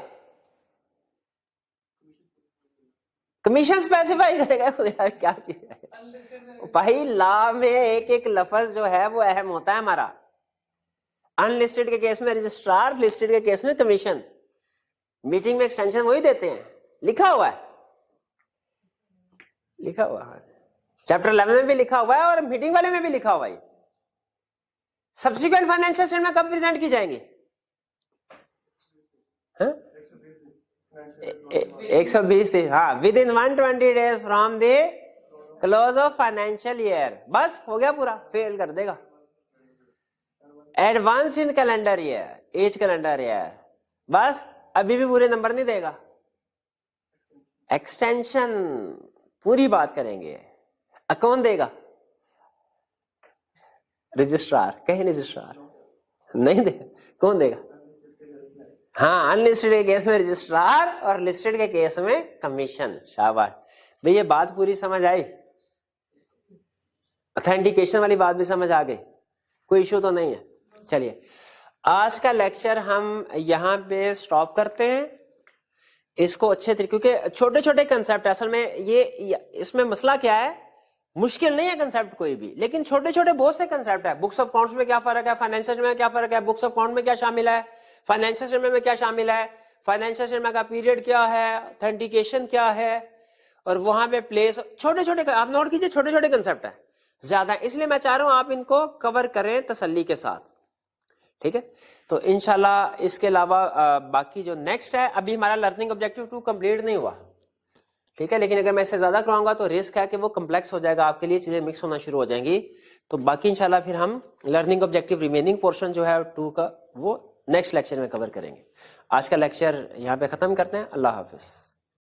Speaker 1: कमीशन स्पेसिफाई करेगा [laughs] यार क्या चीज है भाई ला में एक एक लफज जो है वो अहम होता है हमारा अनलिस्टेड के केस में रजिस्ट्रार लिस्टेड के केस में कमीशन मीटिंग में एक्सटेंशन वही देते हैं लिखा हुआ है लिखा हुआ है चैप्टर इलेवन में भी लिखा हुआ है और मीटिंग वाले में भी लिखा हुआ है सब्सिक्वेंट फाइनेंशियल स्टेटमेंट कब प्रेजेंट की जाएंगी एक सौ बीस दिन हाँ within one twenty days from the close of financial year बस हो गया पूरा फेल कर देगा advance in calendar year each calendar year बस अभी भी पूरे नंबर नहीं देगा एक्सटेंशन पूरी बात करेंगे कौन देगा रजिस्ट्रार कहीं रजिस्ट्रार नहीं देगा कौन देगा हाँ अनलिस्टेड के केस में रजिस्ट्रार और लिस्टेड के केस में कमीशन शाबाश भाई ये बात पूरी समझ आई ऑथेंटिकेशन वाली बात भी समझ आ गई कोई इश्यू तो नहीं है चलिए आज का लेक्चर हम यहाँ पे स्टॉप करते हैं इसको अच्छे तरीके क्योंकि छोटे छोटे कंसेप्ट असल में ये इसमें मसला क्या है मुश्किल नहीं है कंसेप्ट कोई भी लेकिन छोटे छोटे बहुत से कंसेप्ट है बुक्स ऑफ अकाउंट्स में क्या फर्क है फाइनेंशियल में क्या फर्क है बुक्स ऑफ अकाउंट में क्या शामिल है फाइनेंशियल स्टेटमेंट में क्या शामिल है फाइनेंशियल स्टेटमेंट का पीरियड क्या है ऑथेंटिकेशन क्या है और वहां पे प्लेस छोटे छोटे आप नोट कीजिए छोटे छोटे कंसेप्ट है ज्यादा इसलिए मैं चाह रहा हूं आप इनको कवर करें तसल्ली के साथ ठीक है तो इनशाला इसके अलावा बाकी जो नेक्स्ट है अभी हमारा लर्निंग ऑब्जेक्टिव टू कंप्लीट नहीं हुआ ठीक है लेकिन अगर मैं इससे ज्यादा करवाऊंगा तो रिस्क है कि वो कम्प्लेक्स हो जाएगा आपके लिए चीजें मिक्स होना शुरू हो जाएंगी तो बाकी इंशाल्लाह फिर हम लर्निंग ऑब्जेक्टिव रिमेनिंग पोर्शन जो है टू का वो नेक्स्ट लेक्चर में कवर करेंगे आज का लेक्चर यहाँ पे ख़त्म करते हैं अल्लाह हाफिज़